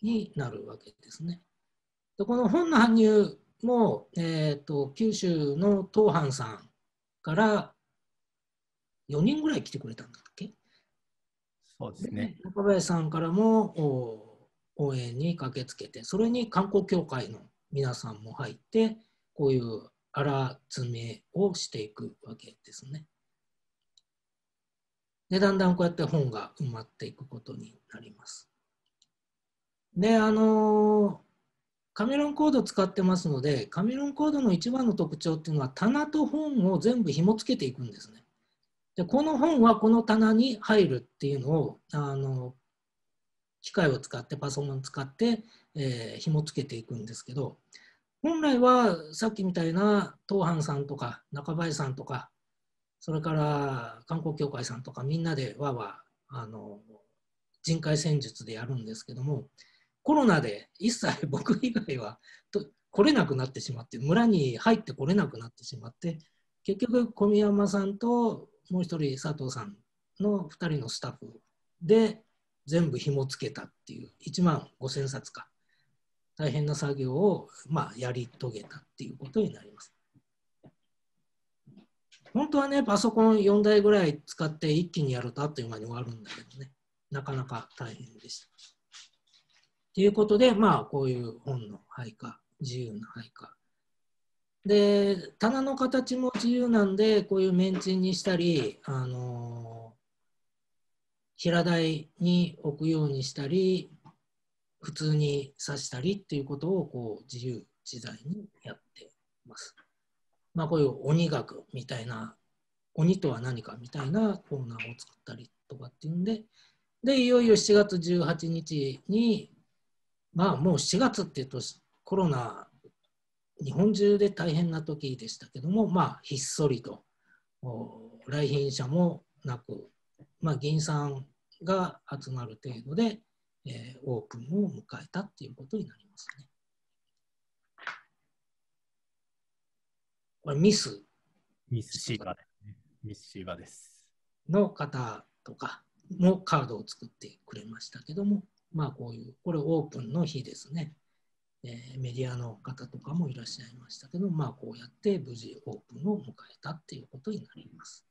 になるわけですね。でこの本の搬入も、えーと、九州の東藩さんから4人ぐらい来てくれたんだっけそうですね。中林さんからも応援に駆けつけて、それに観光協会の皆さんも入って、こういう荒詰めをしていくわけですね。で、だんだんこうやって本が埋まっていくことになります。で、あのカメロンコード使ってますので、カメロンコードの一番の特徴っていうのは、棚と本を全部紐付けていくんですね。で、この本はこの棚に入るっていうのを、あの機械を使って、パソコンを使って、えー、紐付けていくんですけど、本来はさっきみたいな東藩さんとか中林さんとかそれから観光協会さんとかみんなでわわあの人海戦術でやるんですけどもコロナで一切僕以外はと来れなくなってしまって村に入ってこれなくなってしまって結局小宮山さんともう一人佐藤さんの2人のスタッフで全部紐付けたっていう1万5,000冊か大変な作業を、まあ、やり遂げたっていうことになります。本当はね、パソコン4台ぐらい使って一気にやるとあっという間に終わるんだけどね、なかなか大変でした。ということで、まあ、こういう本の配下、自由な配下。で、棚の形も自由なんで、こういうメンチンにしたり、あの平台に置くようにしたり、普通に刺したりっていうことをこう自由自在にやってます。まあ、こういう鬼学みたいな鬼とは何かみたいなコーナーを作ったりとかっていうんででいよいよ7月18日にまあもう7月っていうとコロナ日本中で大変な時でしたけどもまあひっそりと来賓者もなく、まあ、議員さんが集まる程度で、えー、オープンを迎えたっていうことになりますね。これミス。ミスシーバー。ミスシーバです。の方とかのカードを作ってくれましたけども、まあこういう、これオープンの日ですね。えー、メディアの方とかもいらっしゃいましたけど、まあこうやって無事オープンを迎えたっていうことになります。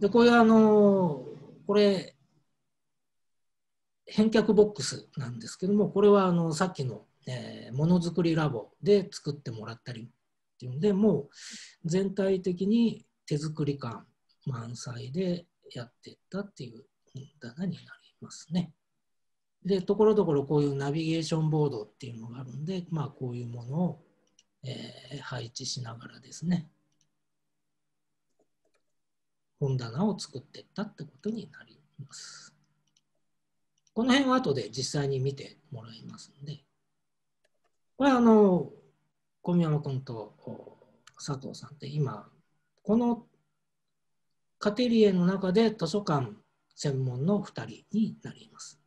で、これあのー、これ、返却ボックスなんですけども、これはあのさっきのものづくりラボで作ってもらったりっていうんでもう全体的に手作り感満載でやっていったっていう棚になりますね。でところどころこういうナビゲーションボードっていうのがあるんで、まあ、こういうものを、えー、配置しながらですね本棚を作っていったってことになります。この辺は後で実際に見てもらいますんで、これはあの、小宮山君と佐藤さんって今このカテリエの中で図書館専門の2人になります。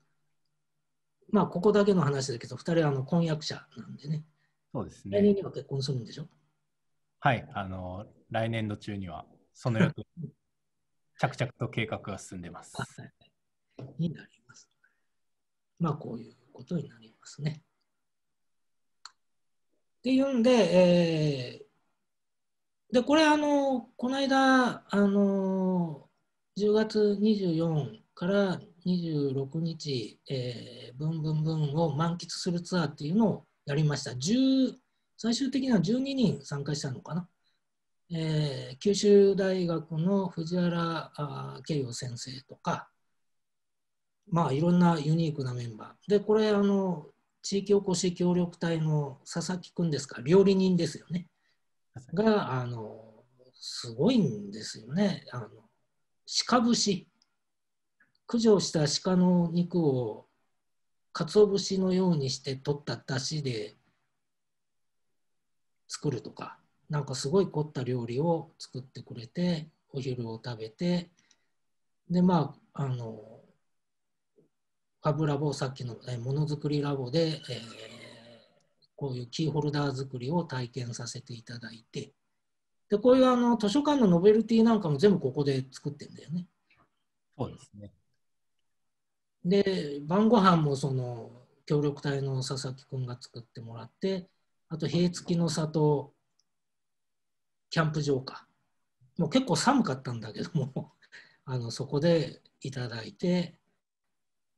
まあここだけの話だけど2人はあの婚約者なんでね。そうですね。来年には結婚するんでしょはい、あの来年度中にはその予定 *laughs* 着々と計画が進んでます。い、になります。まあこういうことになりますね。っていうんで、えー、でこれあのこの間あの10月24から26日、えー、ブンブンブンを満喫するツアーっていうのをやりました。10最終的には12人参加したのかな。えー、九州大学の藤原慶洋先生とか、まあ、いろんなユニークなメンバー。で、これ、あの地域おこし協力隊の佐々木君ですか、料理人ですよね。が、あの、すごいんですよね。あの鹿節。駆除した鹿の肉を、鰹節のようにして取った出汁で作るとか、なんかすごい凝った料理を作ってくれて、お昼を食べて、で、まあ、あの、ファブラボ、さっきの、えものづくりラボで、えー、こういうキーホルダー作りを体験させていただいて、でこういうあの図書館のノベルティなんかも全部ここで作ってんだよね。そうですね。で、晩ご飯もその協力隊の佐々木くんが作ってもらって、あと、平月の里、キャンプ場か。もう結構寒かったんだけども、*laughs* あのそこでいただいて、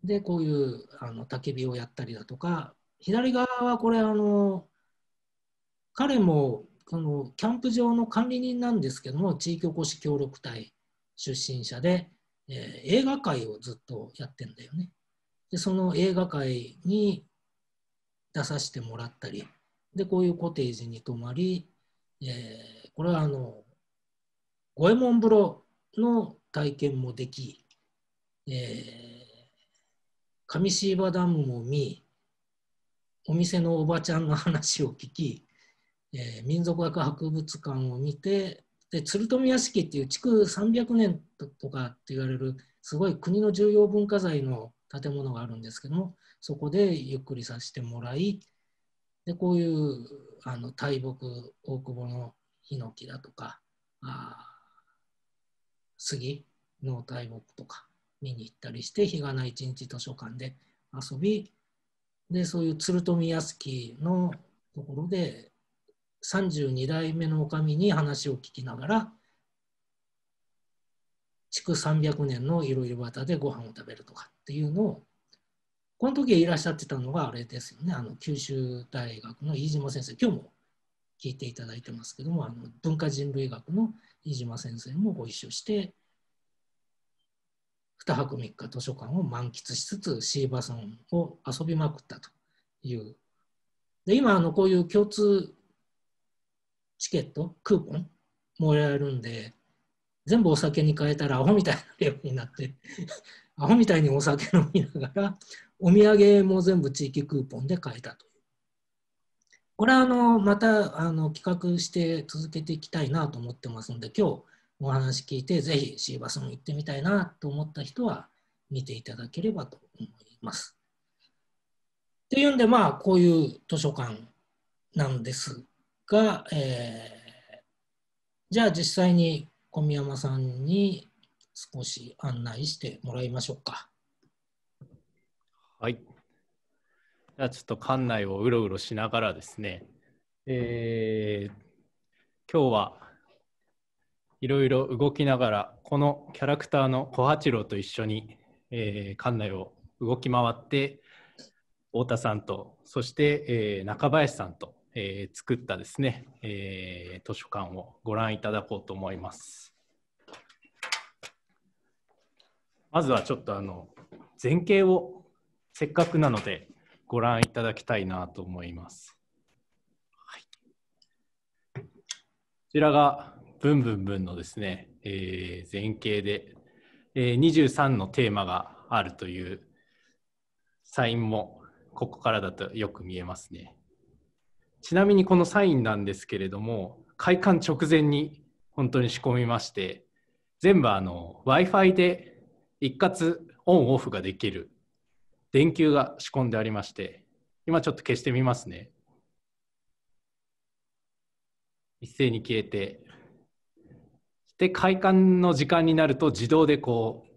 で、こういうあの焚き火をやったりだとか、左側はこれ、あの彼もこのキャンプ場の管理人なんですけども、地域おこし協力隊出身者で、えー、映画界をずっとやってんだよね。で、その映画界に出させてもらったり、で、こういうコテージに泊まり、えー、これはあの、五右衛門風呂の体験もでき、えー上葉ダムを見、お店のおばちゃんの話を聞き、えー、民俗学博物館を見て、で鶴富屋敷っていう築300年とかって言われるすごい国の重要文化財の建物があるんですけどもそこでゆっくりさせてもらいでこういうあの大木大久保のヒノキだとかあ杉の大木とか見に行ったりして日がない一日図書館で遊びでそういう鶴富屋樹のところで32代目の女将に話を聞きながら築300年のいろいろ綿でご飯を食べるとかっていうのをこの時いらっしゃってたのがあれですよねあの九州大学の飯島先生今日も聞いていただいてますけどもあの文化人類学の飯島先生もご一緒して2泊3日図書館を満喫しつつシーバソンを遊びまくったという。で今あのこういう共通チケットクーポンもらえるんで全部お酒に変えたらアホみたいな量になって *laughs* アホみたいにお酒飲みながらお土産も全部地域クーポンで買えたと。これはあのまたあの企画して続けていきたいなと思ってますので今日お話聞いて、ぜひシーバスも行ってみたいなと思った人は見ていただければと思います。っていうんで、まあ、こういう図書館なんですが、えー、じゃあ実際に小宮山さんに少し案内してもらいましょうか。はい。じゃあちょっと館内をうろうろしながらですね、えー、今日はいろいろ動きながらこのキャラクターの小八郎と一緒に、えー、館内を動き回って太田さんとそして、えー、中林さんと、えー、作ったですね、えー、図書館をご覧いただこうと思います。まずはちょっとあの前景をせっかくなのでご覧いただきたいなと思います。はい、こちらがブンブンブンのですね、えー、前景で、えー、23のテーマがあるというサインもここからだとよく見えますね。ちなみにこのサインなんですけれども、開館直前に本当に仕込みまして、全部あの Wi-Fi で一括オンオフができる電球が仕込んでありまして、今ちょっと消してみますね。一斉に消えて、で開館の時間になると自動でこう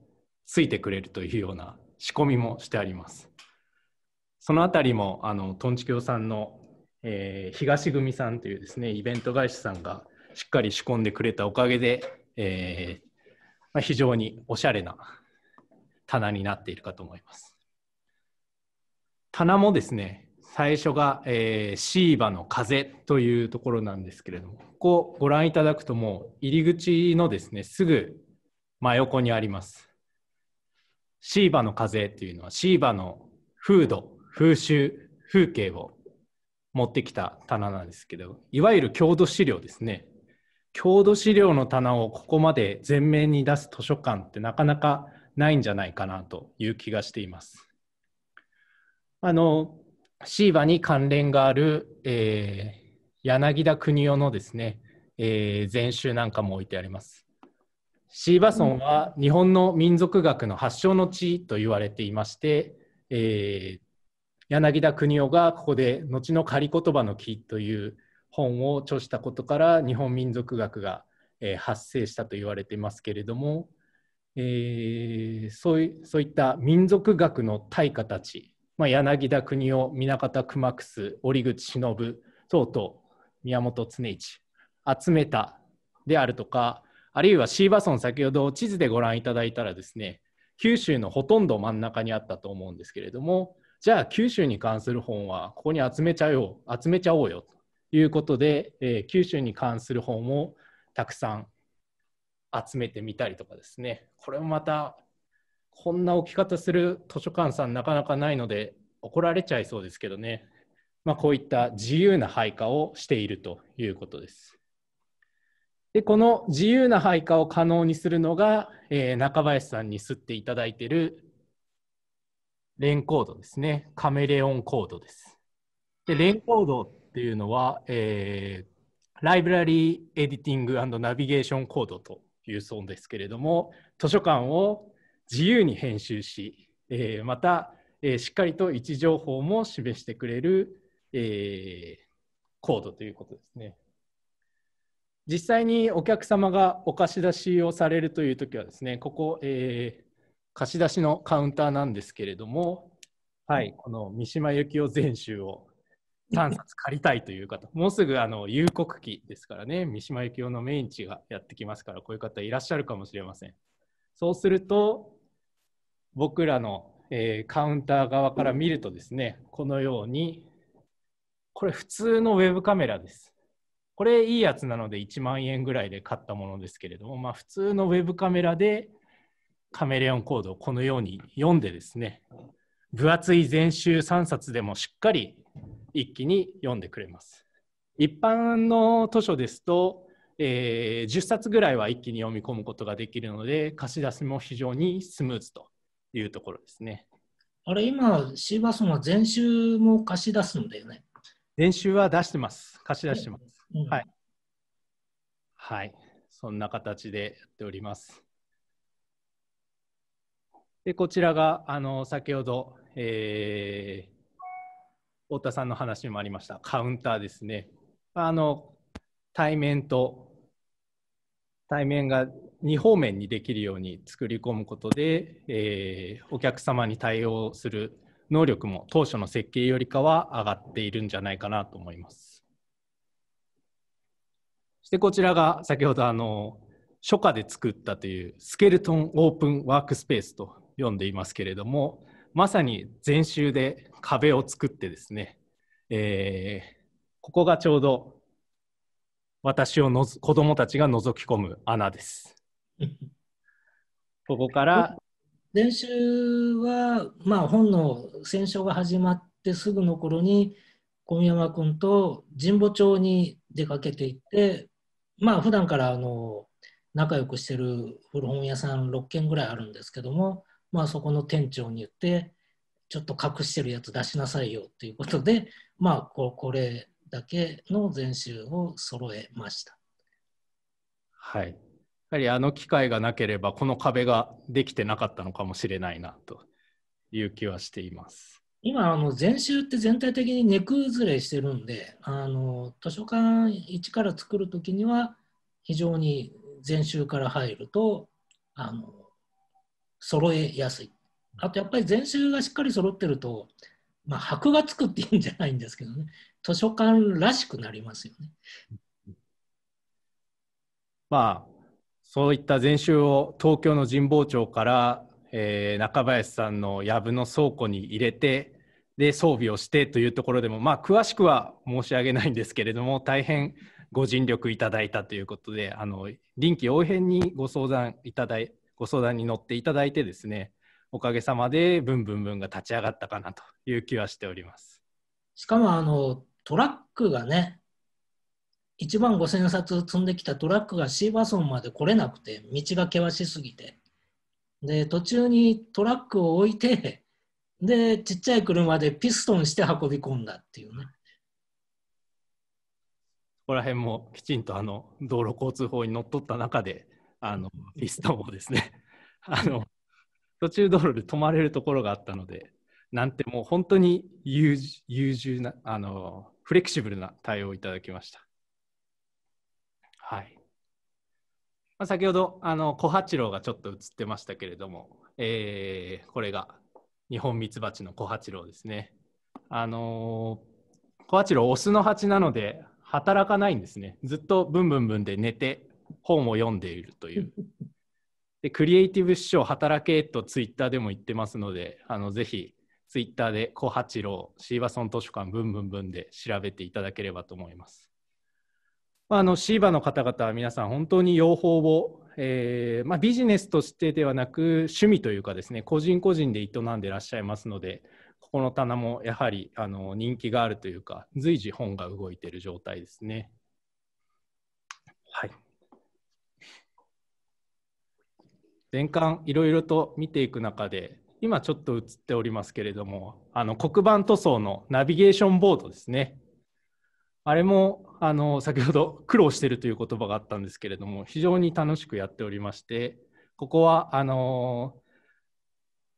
ついてくれるというような仕込みもしてあります。そのあたりもあのトンチキョさんの、えー、東組さんというですねイベント会社さんがしっかり仕込んでくれたおかげで、えー、まあ、非常におしゃれな棚になっているかと思います。棚もですね最初が、えー、シーバの風というところなんですけれども、ここご覧いただくともう入り口のですね、すぐ真横にあります。シーバの風というのはシーバの風土、風習、風景を持ってきた棚なんですけど、いわゆる郷土資料ですね。郷土資料の棚をここまで前面に出す図書館ってなかなかないんじゃないかなという気がしています。あのシーバに関連がある、えー、柳田国夫のですね、えー、全集なんかも置いてあります。シーバ村は日本の民族学の発祥の地と言われていまして、えー、柳田国夫がここで「後の仮言葉の木」という本を著したことから日本民族学が、えー、発生したと言われていますけれども、えー、そういそういった民族学の対価たちまあ、柳田国夫、南方熊楠、折口忍、等々、宮本恒一、集めたであるとか、あるいはシーバソン、先ほど地図でご覧いただいたらですね、九州のほとんど真ん中にあったと思うんですけれども、じゃあ九州に関する本はここに集めちゃおう、集めちゃおうよということで、えー、九州に関する本をたくさん集めてみたりとかですね、これもまたこんな置き方する図書館さんなかなかないので怒られちゃいそうですけどね、まあ、こういった自由な配下をしているということです。でこの自由な配下を可能にするのが、えー、中林さんに吸っていただいているレンコードですねカメレオンコードです。でレンコードっていうのは、えー、ライブラリーエディティングナビゲーションコードというそうですけれども図書館を自由に編集し、えー、また、えー、しっかりと位置情報も示してくれる、えー、コードということですね。実際にお客様がお貸し出しをされるというときはですね、ここ、えー、貸し出しのカウンターなんですけれども、はい、この三島由紀夫全集を3冊借りたいという方、もうすぐあの夕刻期ですからね、三島由紀夫のメイン地がやってきますから、こういう方いらっしゃるかもしれません。そうすると、僕らの、えー、カウンター側から見るとですね、このように、これ普通のウェブカメラです。これいいやつなので1万円ぐらいで買ったものですけれども、まあ、普通のウェブカメラでカメレオンコードをこのように読んでですね、分厚い全集3冊でもしっかり一気に読んでくれます。一般の図書ですと、えー、10冊ぐらいは一気に読み込むことができるので貸し出しも非常にスムーズというところですね。あれ、今、シーバスソは前週も貸し出すんだよね。前週は出してます。貸し出してます。うん、はい。はい。そんな形でやっております。で、こちらが、あの、先ほど、えー、太田さんの話にもありました、カウンターですね。あの、対面と対面が2方面にできるように作り込むことで、えー、お客様に対応する能力も当初の設計よりかは上がっているんじゃないかなと思います。そしてこちらが先ほどあの初夏で作ったというスケルトンオープンワークスペースと呼んでいますけれどもまさに全周で壁を作ってですね、えー、ここがちょうど私をのず子供たちが覗き込む穴です。*laughs* ここから練習は、まあ、本の戦勝が始まってすぐの頃に小宮山君と神保町に出かけていってまあ普段からあの仲良くしてる古本屋さん6軒ぐらいあるんですけども、まあ、そこの店長に言ってちょっと隠してるやつ出しなさいよっていうことでまあここれだけの全集を揃えました。はい。やはりあの機会がなければ、この壁ができてなかったのかもしれないなという気はしています。今、あの全集って全体的に根崩れしてるんで、あの図書館一から作るときには、非常に全集から入ると、あの揃えやすい。あとやっぱり全集がしっかり揃ってると、まあ、箔がつくっていうんじゃないんですけどね、図書館らしくなりますよね。まあ、そういった全集を東京の神保町から、えー、中林さんの藪の倉庫に入れて、で装備をしてというところでも、まあ、詳しくは申し上げないんですけれども大変ご尽力いただいたということであの臨機応変にご相談いただいご相談に乗っていただいてですねおかげさまでブンブンブンが立ち上がったかなという気はしておりますしかもあのトラックがね1万5000冊積んできたトラックがシーバソンまで来れなくて道が険しすぎてで途中にトラックを置いてでちっちゃい車でピストンして運び込んだっていうねここら辺もきちんとあの道路交通法にのっとった中であのピストンをですねあの途中道路で止まれるところがあったので、なんてもう本当に優柔な、あの、フレキシブルな対応をいただきました。はい。まあ、先ほど、あの、小八郎がちょっと映ってましたけれども、えー、これが日本ミツバチの小八郎ですね。あのー、小八郎、オスの蜂なので、働かないんですね。ずっとブンブンブンで寝て、本を読んでいるという。で、クリエイティブ師匠働けとツイッターでも言ってますので、あのぜひツイッターで小八郎、シーバソン図書館ブンブンブンで調べていただければと思います。まあ、あのシーバの方々は皆さん本当に養蜂を、えーまあ、ビジネスとしてではなく趣味というかですね個人個人で営んでいらっしゃいますのでここの棚もやはりあの人気があるというか随時本が動いている状態ですね。はい全館いろいろと見ていく中で今ちょっと映っておりますけれどもあの黒板塗装のナビゲーションボードですねあれもあの先ほど苦労してるという言葉があったんですけれども非常に楽しくやっておりましてここはあの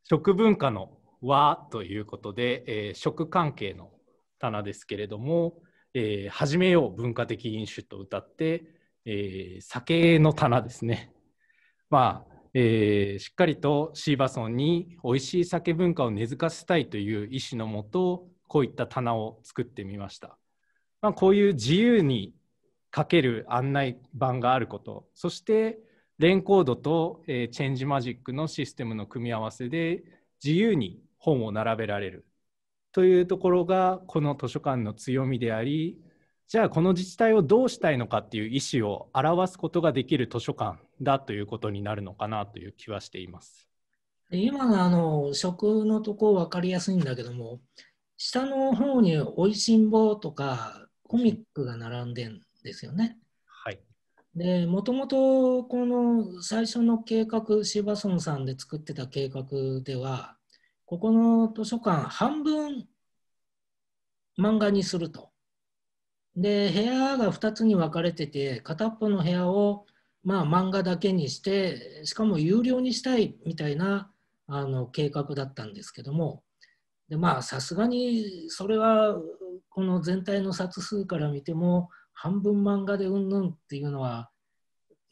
食文化の和ということで、えー、食関係の棚ですけれども「えー、始めよう文化的飲酒」と歌って、えー、酒の棚ですねまあえー、しっかりとシーバソンに美味しい酒文化を根付かせたいという意思のもとこういった棚を作ってみました、まあ、こういう自由にかける案内板があることそしてレンコードと、えー、チェンジマジックのシステムの組み合わせで自由に本を並べられるというところがこの図書館の強みでありじゃあこの自治体をどうしたいのかっていう意思を表すことができる図書館だということになるのかなという気はしています。今のあの食のとこ分かりやすいんだけども下の方に「おいしんぼ」とかコミックが並んでんですよね。はい、でもともとこの最初の計画シバソンさんで作ってた計画ではここの図書館半分漫画にすると。で部屋が2つに分かれてて片っぽの部屋をまあ漫画だけにしてしかも有料にしたいみたいなあの計画だったんですけどもでまあさすがにそれはこの全体の冊数から見ても半分漫画でうんぬんっていうのは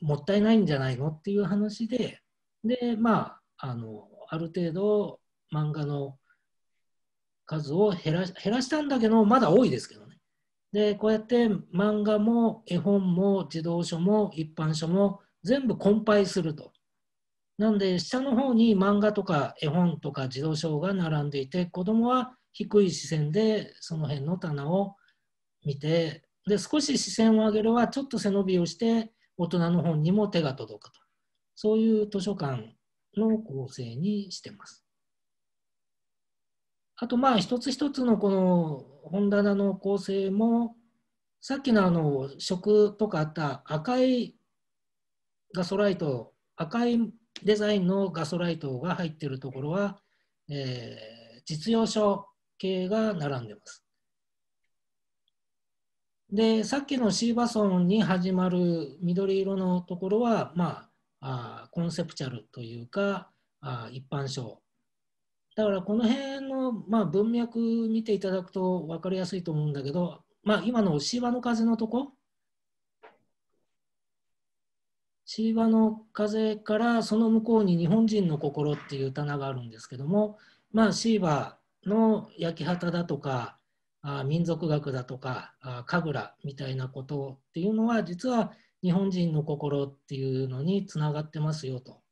もったいないんじゃないのっていう話ででまああのある程度漫画の数を減ら減らしたんだけどまだ多いですけどでこうやって漫画も絵本も児童書も一般書も全部コンパイすると。なんで下の方に漫画とか絵本とか児童書が並んでいて子どもは低い視線でその辺の棚を見てで少し視線を上げればちょっと背伸びをして大人の本にも手が届くとそういう図書館の構成にしてます。あとまあ一つ一つのこの本棚の構成もさっきのあの食とかあった赤いガソライト赤いデザインのガソライトが入っているところは、えー、実用書系が並んでます。でさっきのシーバソンに始まる緑色のところは、まあ、あコンセプチャルというかあ一般書だからこの辺の、まあ、文脈見ていただくと分かりやすいと思うんだけど、まあ、今のシーの風のとこシーの風からその向こうに日本人の心っていう棚があるんですけども、まあ、シーバの焼き畑だとかあ民族学だとかあ神楽みたいなことっていうのは実は日本人の心っていうのにつながってますよと。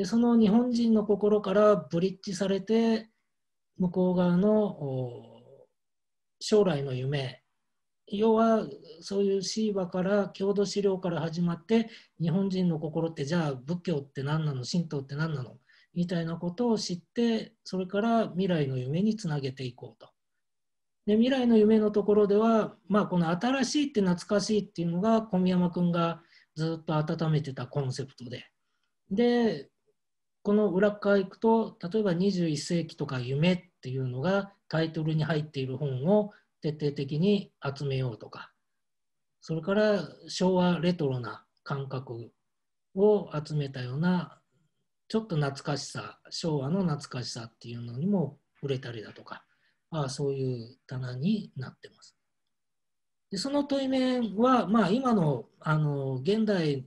でその日本人の心からブリッジされて向こう側の将来の夢要はそういうシーバから郷土資料から始まって日本人の心ってじゃあ仏教って何なの神道って何なのみたいなことを知ってそれから未来の夢につなげていこうと。で未来の夢のところでは、まあ、この新しいって懐かしいっていうのが小宮山君がずっと温めてたコンセプトででこの裏側行くと例えば21世紀とか夢っていうのがタイトルに入っている本を徹底的に集めようとかそれから昭和レトロな感覚を集めたようなちょっと懐かしさ昭和の懐かしさっていうのにも触れたりだとかああそういう棚になってます。でその対面は、まあ、今のあの現代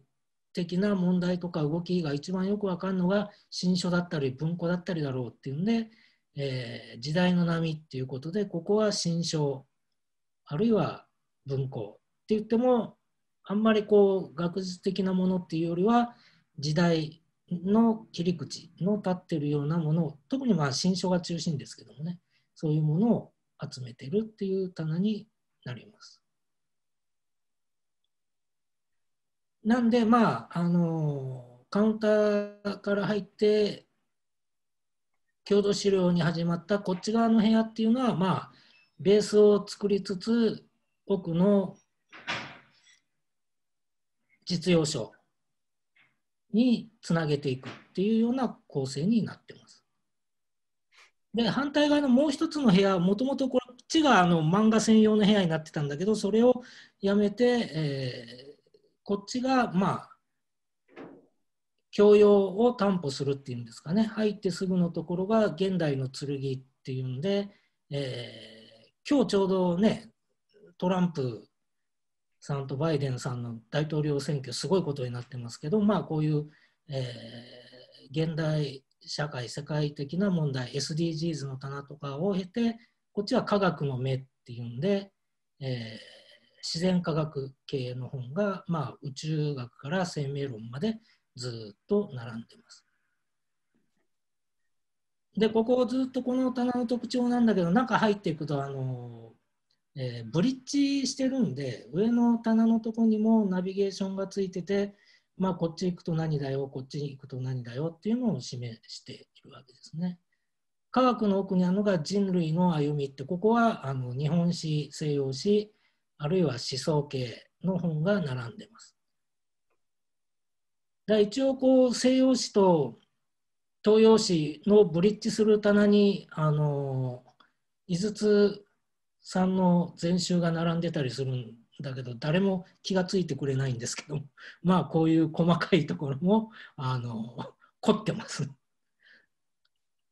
的な問題とか動きが一番よくわかるのが新書だったり文庫だったりだろうっていうんで、えー、時代の波っていうことでここは新書あるいは文庫って言ってもあんまりこう学術的なものっていうよりは時代の切り口の立ってるようなものを特にまあ新書が中心ですけどもねそういうものを集めてるっていう棚になります。なんで、まあ、あのカウンターから入って、郷土資料に始まったこっち側の部屋っていうのは、まあ、ベースを作りつつ、奥の実用書につなげていくっていうような構成になってます。で反対側のもう一つの部屋もともとこっちがあの漫画専用の部屋になってたんだけどそれをやめて、えこっちが、まあ、教養を担保するっていうんですかね、入ってすぐのところが現代の剣っていうんで、えー、今日ちょうどね、トランプさんとバイデンさんの大統領選挙、すごいことになってますけど、まあ、こういう、えー、現代社会、世界的な問題、SDGs の棚とかを経て、こっちは科学の目っていうんで、えー自然科学系の本が、まあ、宇宙学から生命論までずっと並んでます。で、ここずっとこの棚の特徴なんだけど、中入っていくと、あの、えー、ブリッジしてるんで、上の棚のとこにもナビゲーションがついてて、まあ、こっち行くと何だよ、こっち行くと何だよっていうのを示しているわけですね。科学の奥にあるのが人類の歩みって、ここはあの日本史、西洋史、あるいは思想系の本が並んでます。だ一応こう西洋史と東洋史のブリッジする棚にあの井筒さんの全集が並んでたりするんだけど誰も気が付いてくれないんですけど *laughs* まあこういう細かいところもあの凝ってます。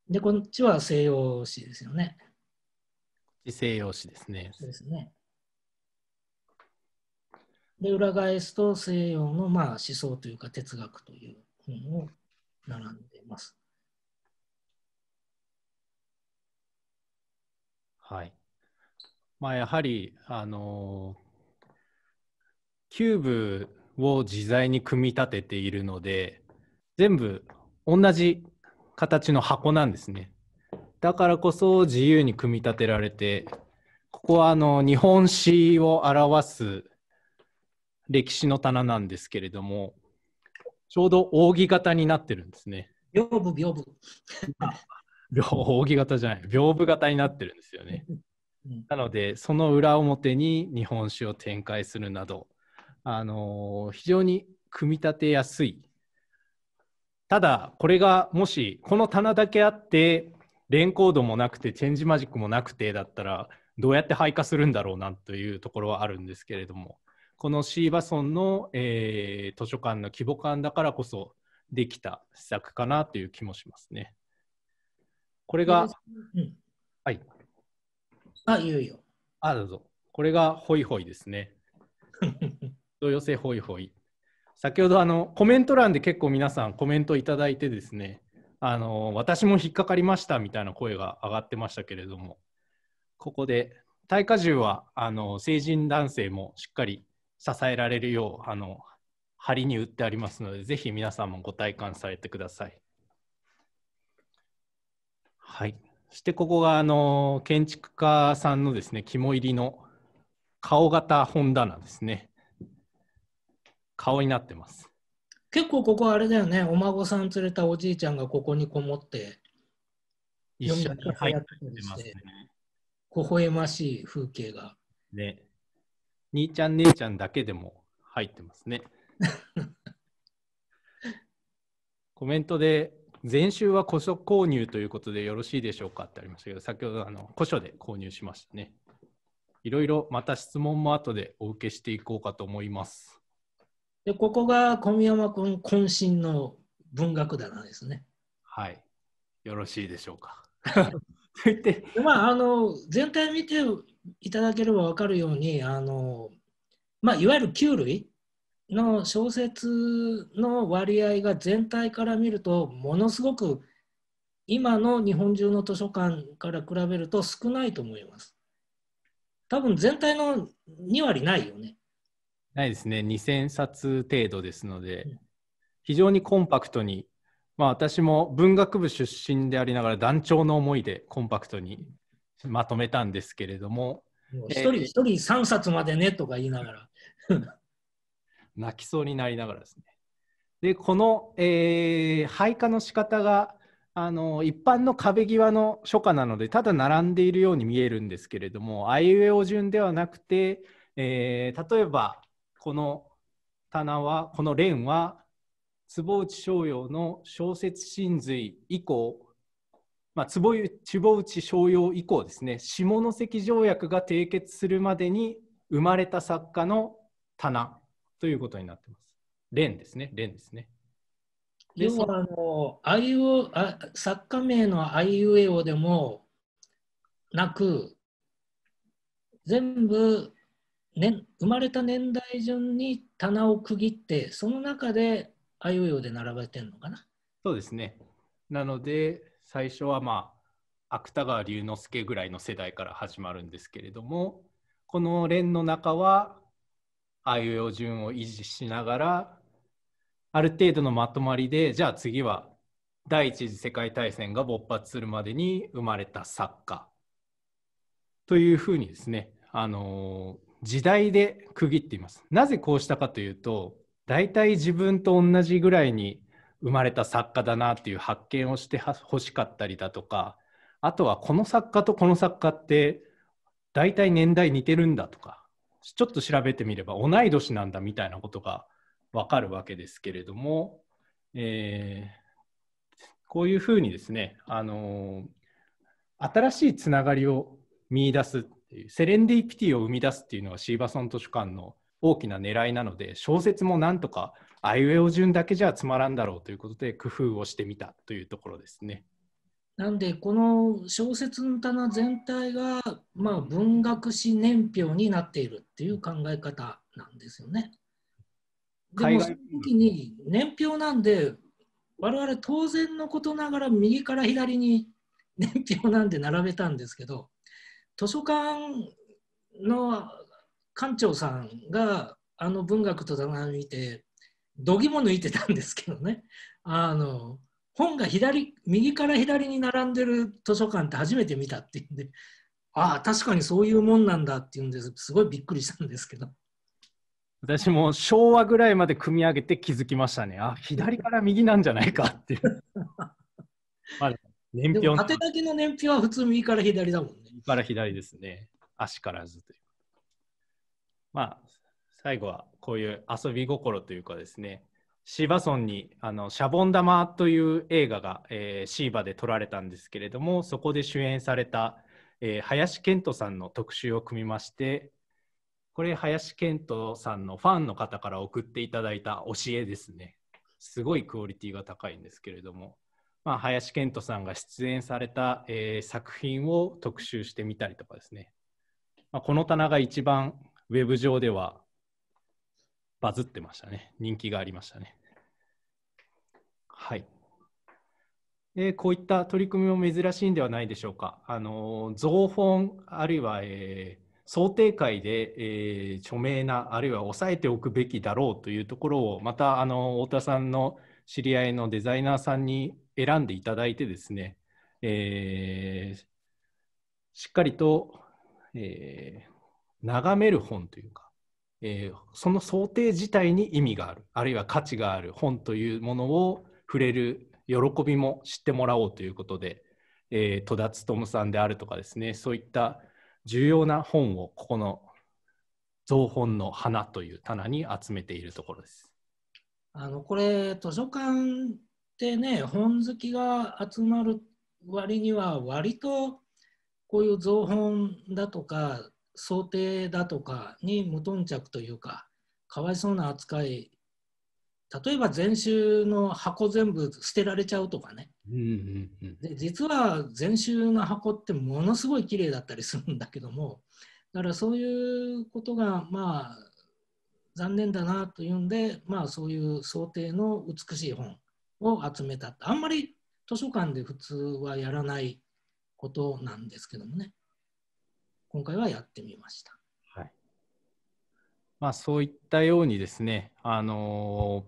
でこっちは西洋史ですよね。西洋史ですね。ですね。で、裏返すと西洋のまあ思想というか哲学という本を並んでいます。はい。まあ、やはり、あのキューブを自在に組み立てているので、全部同じ形の箱なんですね。だからこそ自由に組み立てられて、ここはあの日本史を表す歴史の棚なんですけれども、ちょうど扇形になってるんですね。屏風、屏風。*laughs* 扇形じゃない、屏風型になってるんですよね。なので、その裏表に日本酒を展開するなど、あのー、非常に組み立てやすい。ただ、これがもし、この棚だけあって、レンコードもなくて、チェンジマジックもなくてだったら、どうやって配下するんだろうなというところはあるんですけれども、この椎葉村の、えー、図書館の規模感だからこそできた施策かなという気もしますね。これが、うん、はい。あ、いよいよ。あ、どうぞ。これがホイホイですね。同 *laughs* 様せホイホイ。先ほどあのコメント欄で結構皆さんコメントいただいてですね、あの私も引っかかりましたみたいな声が上がってましたけれども、ここで耐荷重はあの成人男性もしっかり支えられるようあの針に打ってありますのでぜひ皆さんもご体感されてください。はい、そしてここがあの建築家さんのですね肝入りの顔型本棚ですね。顔になってます。結構ここあれだよね、お孫さん連れたおじいちゃんがここにこもって、一緒に入ってますね。微笑ましい風景が。ね。兄ちゃん、姉ちゃんだけでも入ってますね。*laughs* コメントで、前週は古書購入ということでよろしいでしょうかってありましたけど、先ほどあの古書で購入しましたね。いろいろまた質問も後でお受けしていこうかと思います。でここが小宮山君渾身の文学棚ですね。はい。よろしいでしょうか。と言って。まあ、あの、全体見ていただければ分かるようにあの、まあ、いわゆる9類の小説の割合が全体から見るとものすごく今の日本中の図書館から比べると少ないと思います。多分全体の2割ないよね。ないですね、2000冊程度ですので、非常にコンパクトに、まあ、私も文学部出身でありながら、団長の思いでコンパクトにまとめたんですけれども。一人一人3冊までねとか言いながら。*laughs* 泣きそうになりながらですね。で、この、えー、配下の仕方が、あの一般の壁際の書家なのでただ並んでいるように見えるんですけれどもあいうえお順ではなくて、えー、例えばこの棚はこの蓮は坪内逍遥の小説真髄以降まあ、坪内商用以降ですね下関条約が締結するまでに生まれた作家の棚ということになってます。蓮ですね、蓮ですね。でもあのあいうあ作家名のあいうえおでもなく全部、ね、生まれた年代順に棚を区切ってその中であいうえおで並べてるのかなそうですねなので最初はまあ芥川龍之介ぐらいの世代から始まるんですけれどもこの連の中はあいうえお順を維持しながらある程度のまとまりでじゃあ次は第一次世界大戦が勃発するまでに生まれた作家というふうにですね、あの時代で区切っています。なぜこうしたかというと大体自分と同じぐらいに生まれた作家だなっていう発見をしてほしかったりだとかあとはこの作家とこの作家って大体年代似てるんだとかちょっと調べてみれば同い年なんだみたいなことが分かるわけですけれども、えー、こういうふうにですね、あのー、新しいつながりを見いだすっていうセレンディピティを生み出すっていうのがシーバソン図書館の大きな狙いなので小説もなんとかあいうえお順だけじゃつまらんだろうということで工夫をしてみたというところですね。なんでこの小説の棚全体が、まあ、文学史年表になっているっていう考え方なんですよね。でもその時に年表なんで我々当然のことながら右から左に年表なんで並べたんですけど図書館の館長さんがあの文学と棚を見て度肝抜いてたんですけどねあの本が左右から左に並んでる図書館って初めて見たっていうんでああ確かにそういうもんなんだっていうんですすごいびっくりしたんですけど私も昭和ぐらいまで組み上げて気づきましたねあ左から右なんじゃないかっていう *laughs* まあ年表縦書きの年表は普通右から左だもんね右から左ですね足からずというまあ最後はこういう遊び心というかですね、シーバソンにあのシャボン玉という映画が、えー、シーバで撮られたんですけれども、そこで主演された、えー、林遣都さんの特集を組みまして、これ林遣都さんのファンの方から送っていただいた教えですね。すごいクオリティが高いんですけれども、まあ、林遣都さんが出演された、えー、作品を特集してみたりとかですね。まあ、この棚が一番ウェブ上ではバズってましたね。人気がありましたね。はい。えー、こういった取り組みも珍しいんではないでしょうか。あの増本あるいは、えー、想定会で、えー、著名なあるいは抑えておくべきだろうというところをまたあの太田さんの知り合いのデザイナーさんに選んでいただいてですね、えー、しっかりと、えー、眺める本というかえー、その想定自体に意味があるあるいは価値がある本というものを触れる喜びも知ってもらおうということで、えー、戸田勉さんであるとかですねそういった重要な本をここの「造本の花」という棚に集めているところです。あのこれ図書館ってね本好きが集まる割には割とこういう造本だとか想定だとかに無頓着というかかわいそうな扱い例えば全集の箱全部捨てられちゃうとかね、うんうん、で実は全集の箱ってものすごい綺麗だったりするんだけどもだからそういうことがまあ残念だなというんで、まあ、そういう想定の美しい本を集めたあんまり図書館で普通はやらないことなんですけどもね。今回はやってみました。はいまあ、そういったようにですね、あの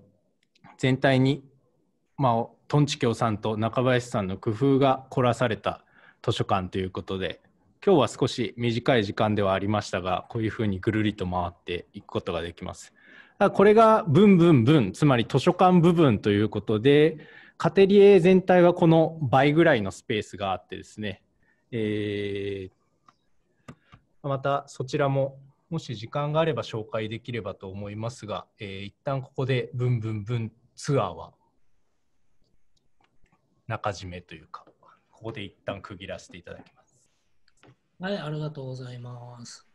ー、全体に、まあ、トンチキョさんと中林さんの工夫が凝らされた図書館ということで今日は少し短い時間ではありましたがこういうふうにぐるりと回っていくことができます。これがブンブンブンつまり図書館部分ということでカテリエ全体はこの倍ぐらいのスペースがあってですね、えーまたそちらももし時間があれば紹介できればと思いますが、えー、一旦ここで「ブンブンブンツアー」は中締めというかここで一旦区切らせていただきます。はい、ありがとうございます。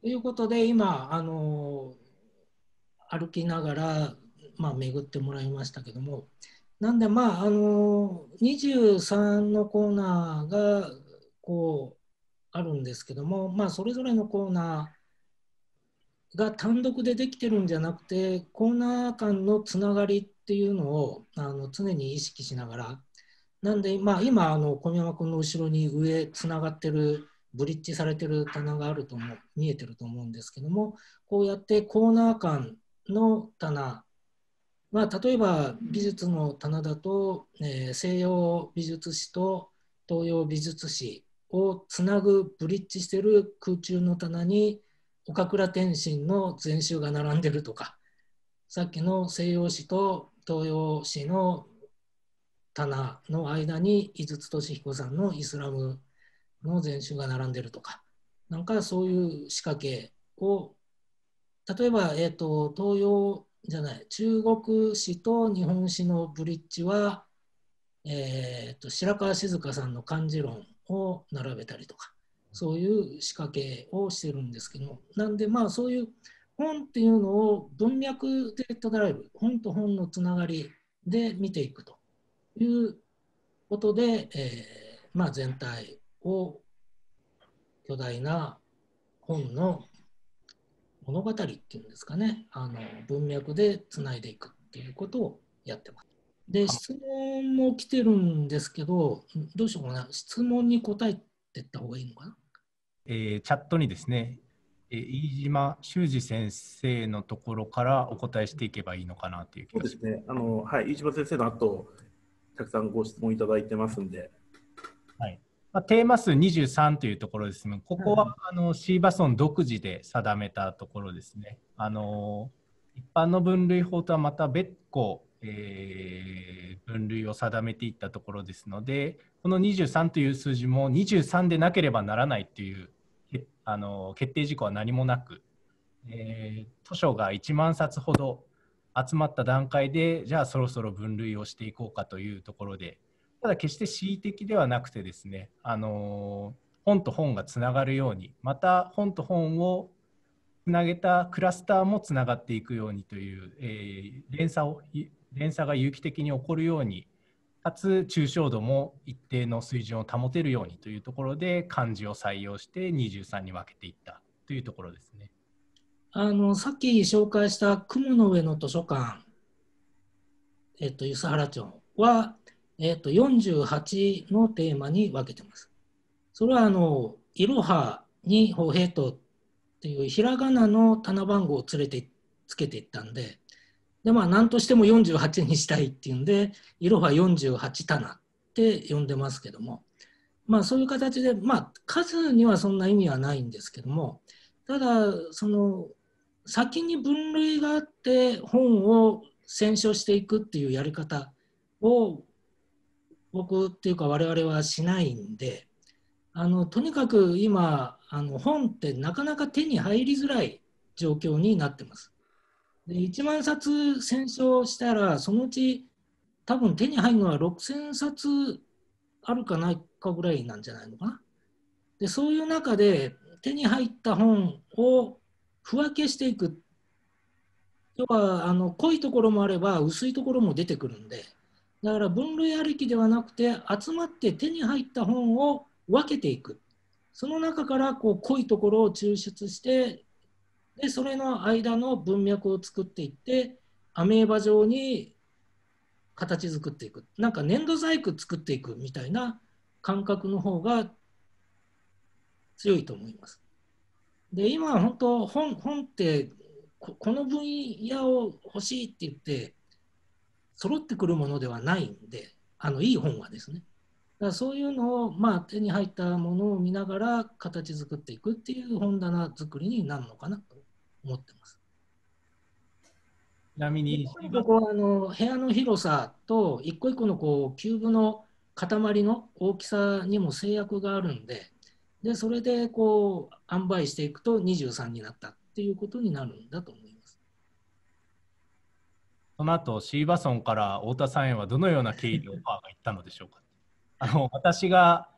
ということで今あの歩きながら、まあ、巡ってもらいましたけどもなんでまああの23のコーナーがこうあるんですけども、まあ、それぞれのコーナーが単独でできてるんじゃなくてコーナー間のつながりっていうのをあの常に意識しながらなんで、まあ、今あの小宮山君の後ろに上つながってるブリッジされてる棚があると思う見えてると思うんですけどもこうやってコーナー間の棚まあ、例えば美術の棚だと、えー、西洋美術史と東洋美術史をつなぐブリッジしてる空中の棚に岡倉天心の全集が並んでるとかさっきの西洋史と東洋史の棚の間に井筒俊彦さんのイスラムの全集が並んでるとかなんかそういう仕掛けを例えば、えーと、と東洋じゃない中国史と日本史のブリッジは、えーと、白川静香さんの漢字論を並べたりとかそういう仕掛けをしてるんですけどなんでまあそういう本っていうのを文脈で捉える本と本のつながりで見ていくということで、えーまあ、全体を巨大な本の物語っていうんですかねあの文脈でつないでいくっていうことをやってます。で質問も来てるんですけどどうしようかな質問に答えていった方がいいのかな、えー、チャットにですね、えー、飯島修司先生のところからお答えしていけばいいのかなという気がしますねあの、はい、飯島先生の後たくさんご質問いただいてますんで。はいまあ、テーマ数23というところですね、ここは、あのシーバソン独自で定めたところですね。あの一般の分類法とはまた別個、えー、分類を定めていったところですので、この23という数字も23でなければならないというあの決定事項は何もなく、えー、図書が1万冊ほど集まった段階で、じゃあそろそろ分類をしていこうかというところで、ただ決して恣意的ではなくてですねあの本と本がつながるようにまた本と本をつなげたクラスターもつながっていくようにという、えー、連鎖を連鎖が有機的に起こるようにかつ抽象度も一定の水準を保てるようにというところで漢字を採用して23に分けていったというところですね。あのさっき紹介した雲の上の図書館、えっと、梼原町はえー、と48のテーマに分けてます。それはあの「いろは」に「ほへと」っていうひらがなの棚番号を連れてつけていったんでで、まあ、何としても48にしたいっていうんで「いろは48棚」って呼んでますけども、まあ、そういう形で、まあ、数にはそんな意味はないんですけどもただその先に分類があって本を選書していくっていうやり方を僕っていうか我々はしないんであのとにかく今あの本ってなかなか手に入りづらい状況になってます。で1万冊選書したらそのうち多分手に入るのは6,000冊あるかないかぐらいなんじゃないのかな。でそういう中で手に入った本をふ分けしていく要はあの濃いところもあれば薄いところも出てくるんで。だから分類ありきではなくて集まって手に入った本を分けていくその中からこう濃いところを抽出してでそれの間の文脈を作っていってアメーバ状に形作っていくなんか粘土細工作っていくみたいな感覚の方が強いと思います。で今本当本本ってこの分野を欲しいって言って揃ってくるものではないんで、あのいい本はですね。だからそういうのを、まあ、手に入ったものを見ながら形作っていくっていう本棚作りになるのかなと思ってます。ちなみにここはあの部屋の広さと一個一個のこうキューブの塊の大きさにも制約があるんででそれでこう塩梅していくと23になったっていうことになるんだと思います。その後シーバソンから太田さんへはどのような経緯でオファーがいったのでしょうか *laughs* あの私が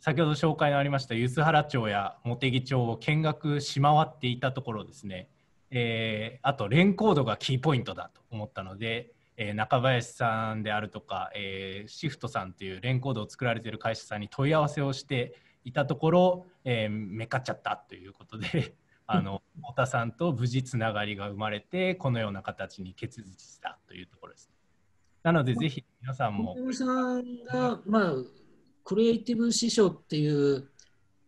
先ほど紹介のありました梼原町や茂木町を見学し回っていたところですね、えー、あとレンコードがキーポイントだと思ったので、えー、中林さんであるとか、えー、シフトさんというレンコードを作られている会社さんに問い合わせをしていたところ、えー、めかっちゃったということであの太田さんと無事つながりが生まれてこのような形に結実したというところです。なのでぜひ皆さんも。太田さんが、まあ、クリエイティブ師匠っていう、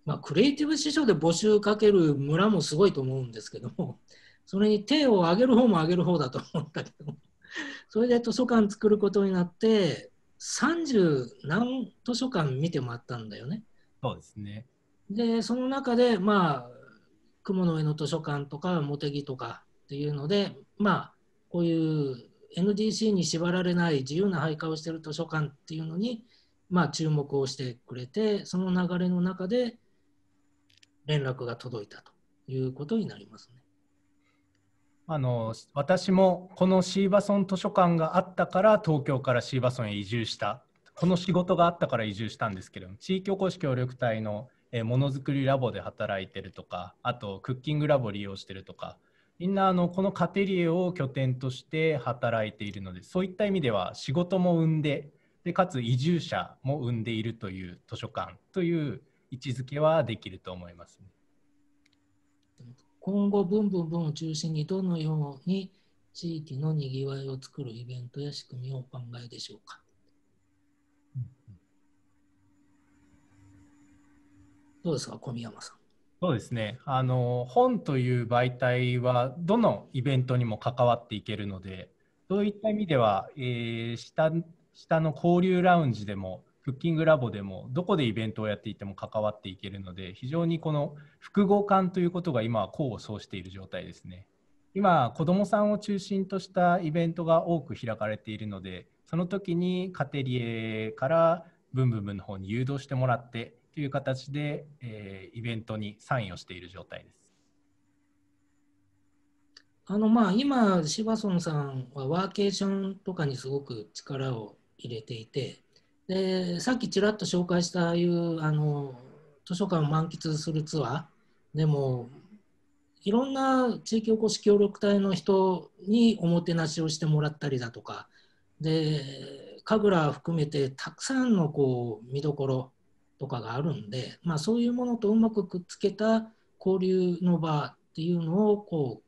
まあ、クリエイティブ師匠で募集かける村もすごいと思うんですけどもそれに手を挙げる方も挙げる方だと思ったけどもそれで図書館作ることになって30何図書館見てもらったんだよね。そうですねでその中でまあ雲の上の図書館とか茂木とかっていうので、まあ、こういう NDC に縛られない自由な配下をしている図書館っていうのに、まあ、注目をしてくれてその流れの中で連絡が届いたということになりますね。あの私もこのシーバソン図書館があったから東京からシーバソンへ移住したこの仕事があったから移住したんですけど地域おこし協力隊のえものづくりラボで働いてるとかあとクッキングラボを利用してるとかみんなあのこのカテリエを拠点として働いているのでそういった意味では仕事も生んででかつ移住者も生んでいるという図書館という位置づけはできると思います、ね。今後、ブンブンブンを中心にどのように地域のにぎわいを作るイベントや仕組みをお考えでしょうか。どうですか、小宮山さん。そうですねあの本という媒体はどのイベントにも関わっていけるのでそういった意味では、えー、下下の交流ラウンジでもクッキングラボでもどこでイベントをやっていても関わっていけるので非常にこの複合感ということが今は功を奏している状態ですね。今子どもさんを中心としたイベントが多く開かれているのでその時にカテリエからブンブンブンの方に誘導してもらってという形で、えー、イベントにサインをしている状態です。あのまあ今、シバソンさんはワーケーションとかにすごく力を入れていて、でさっきちらっと紹介したああいうあの図書館を満喫するツアーでもいろんな地域おこし協力隊の人におもてなしをしてもらったりだとかで神楽含めてたくさんのこう見どころとかがあるんで、まあ、そういうものとうまくくっつけた交流の場っていうのをこう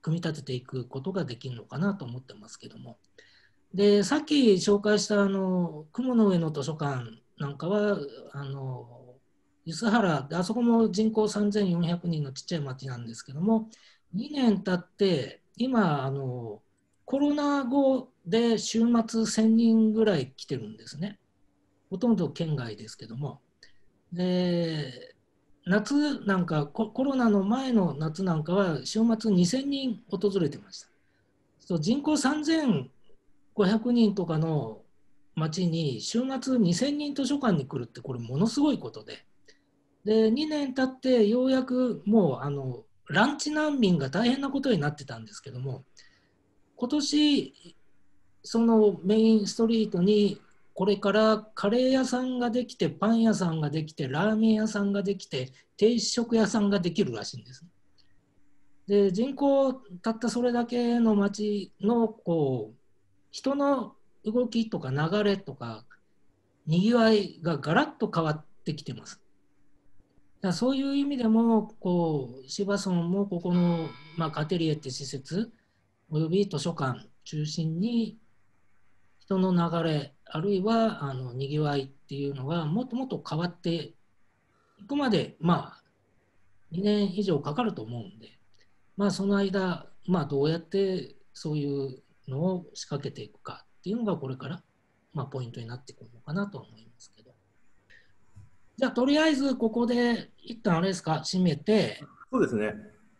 組み立てていくことができるのかなと思ってますけども。でさっき紹介したあの雲の上の図書館なんかはあの梼原であそこも人口3400人のちっちゃい町なんですけども2年経って今あのコロナ後で週末1000人ぐらい来てるんですね。ほとんど県外ですけども、で夏なんかコ、コロナの前の夏なんかは、週末2000人訪れてました。そう人口3500人とかの町に、週末2000人図書館に来るって、これ、ものすごいことで、で2年経って、ようやくもうあの、ランチ難民が大変なことになってたんですけども、今年そのメインストリートにこれからカレー屋さんができてパン屋さんができてラーメン屋さんができて定食屋さんができるらしいんです。で人口たったそれだけの町のこう人の動きとか流れとかにぎわいがガラッと変わってきてます。だそういう意味でもこう芝村もここの、まあ、カテリエって施設および図書館中心に人の流れあるいはあのにぎわいっていうのがもっともっと変わっていくまで、まあ、2年以上かかると思うんで、まあ、その間、まあ、どうやってそういうのを仕掛けていくかっていうのがこれから、まあ、ポイントになってくるのかなと思いますけど。じゃあ、とりあえずここで一旦あれですか、締めて。そうですね。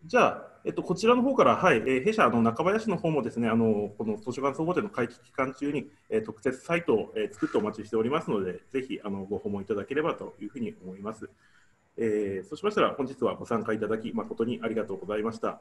じゃあ、えっと、こちらの方から、はい、えー、弊社の中林の方もですね、あのこの図書館総合展の会期期間中に、えー、特設サイトを、えー、作ってお待ちしておりますので、ぜひあのご訪問いただければというふうに思います。えー、そうしましたら、本日はご参加いただき、誠にありがとうございました。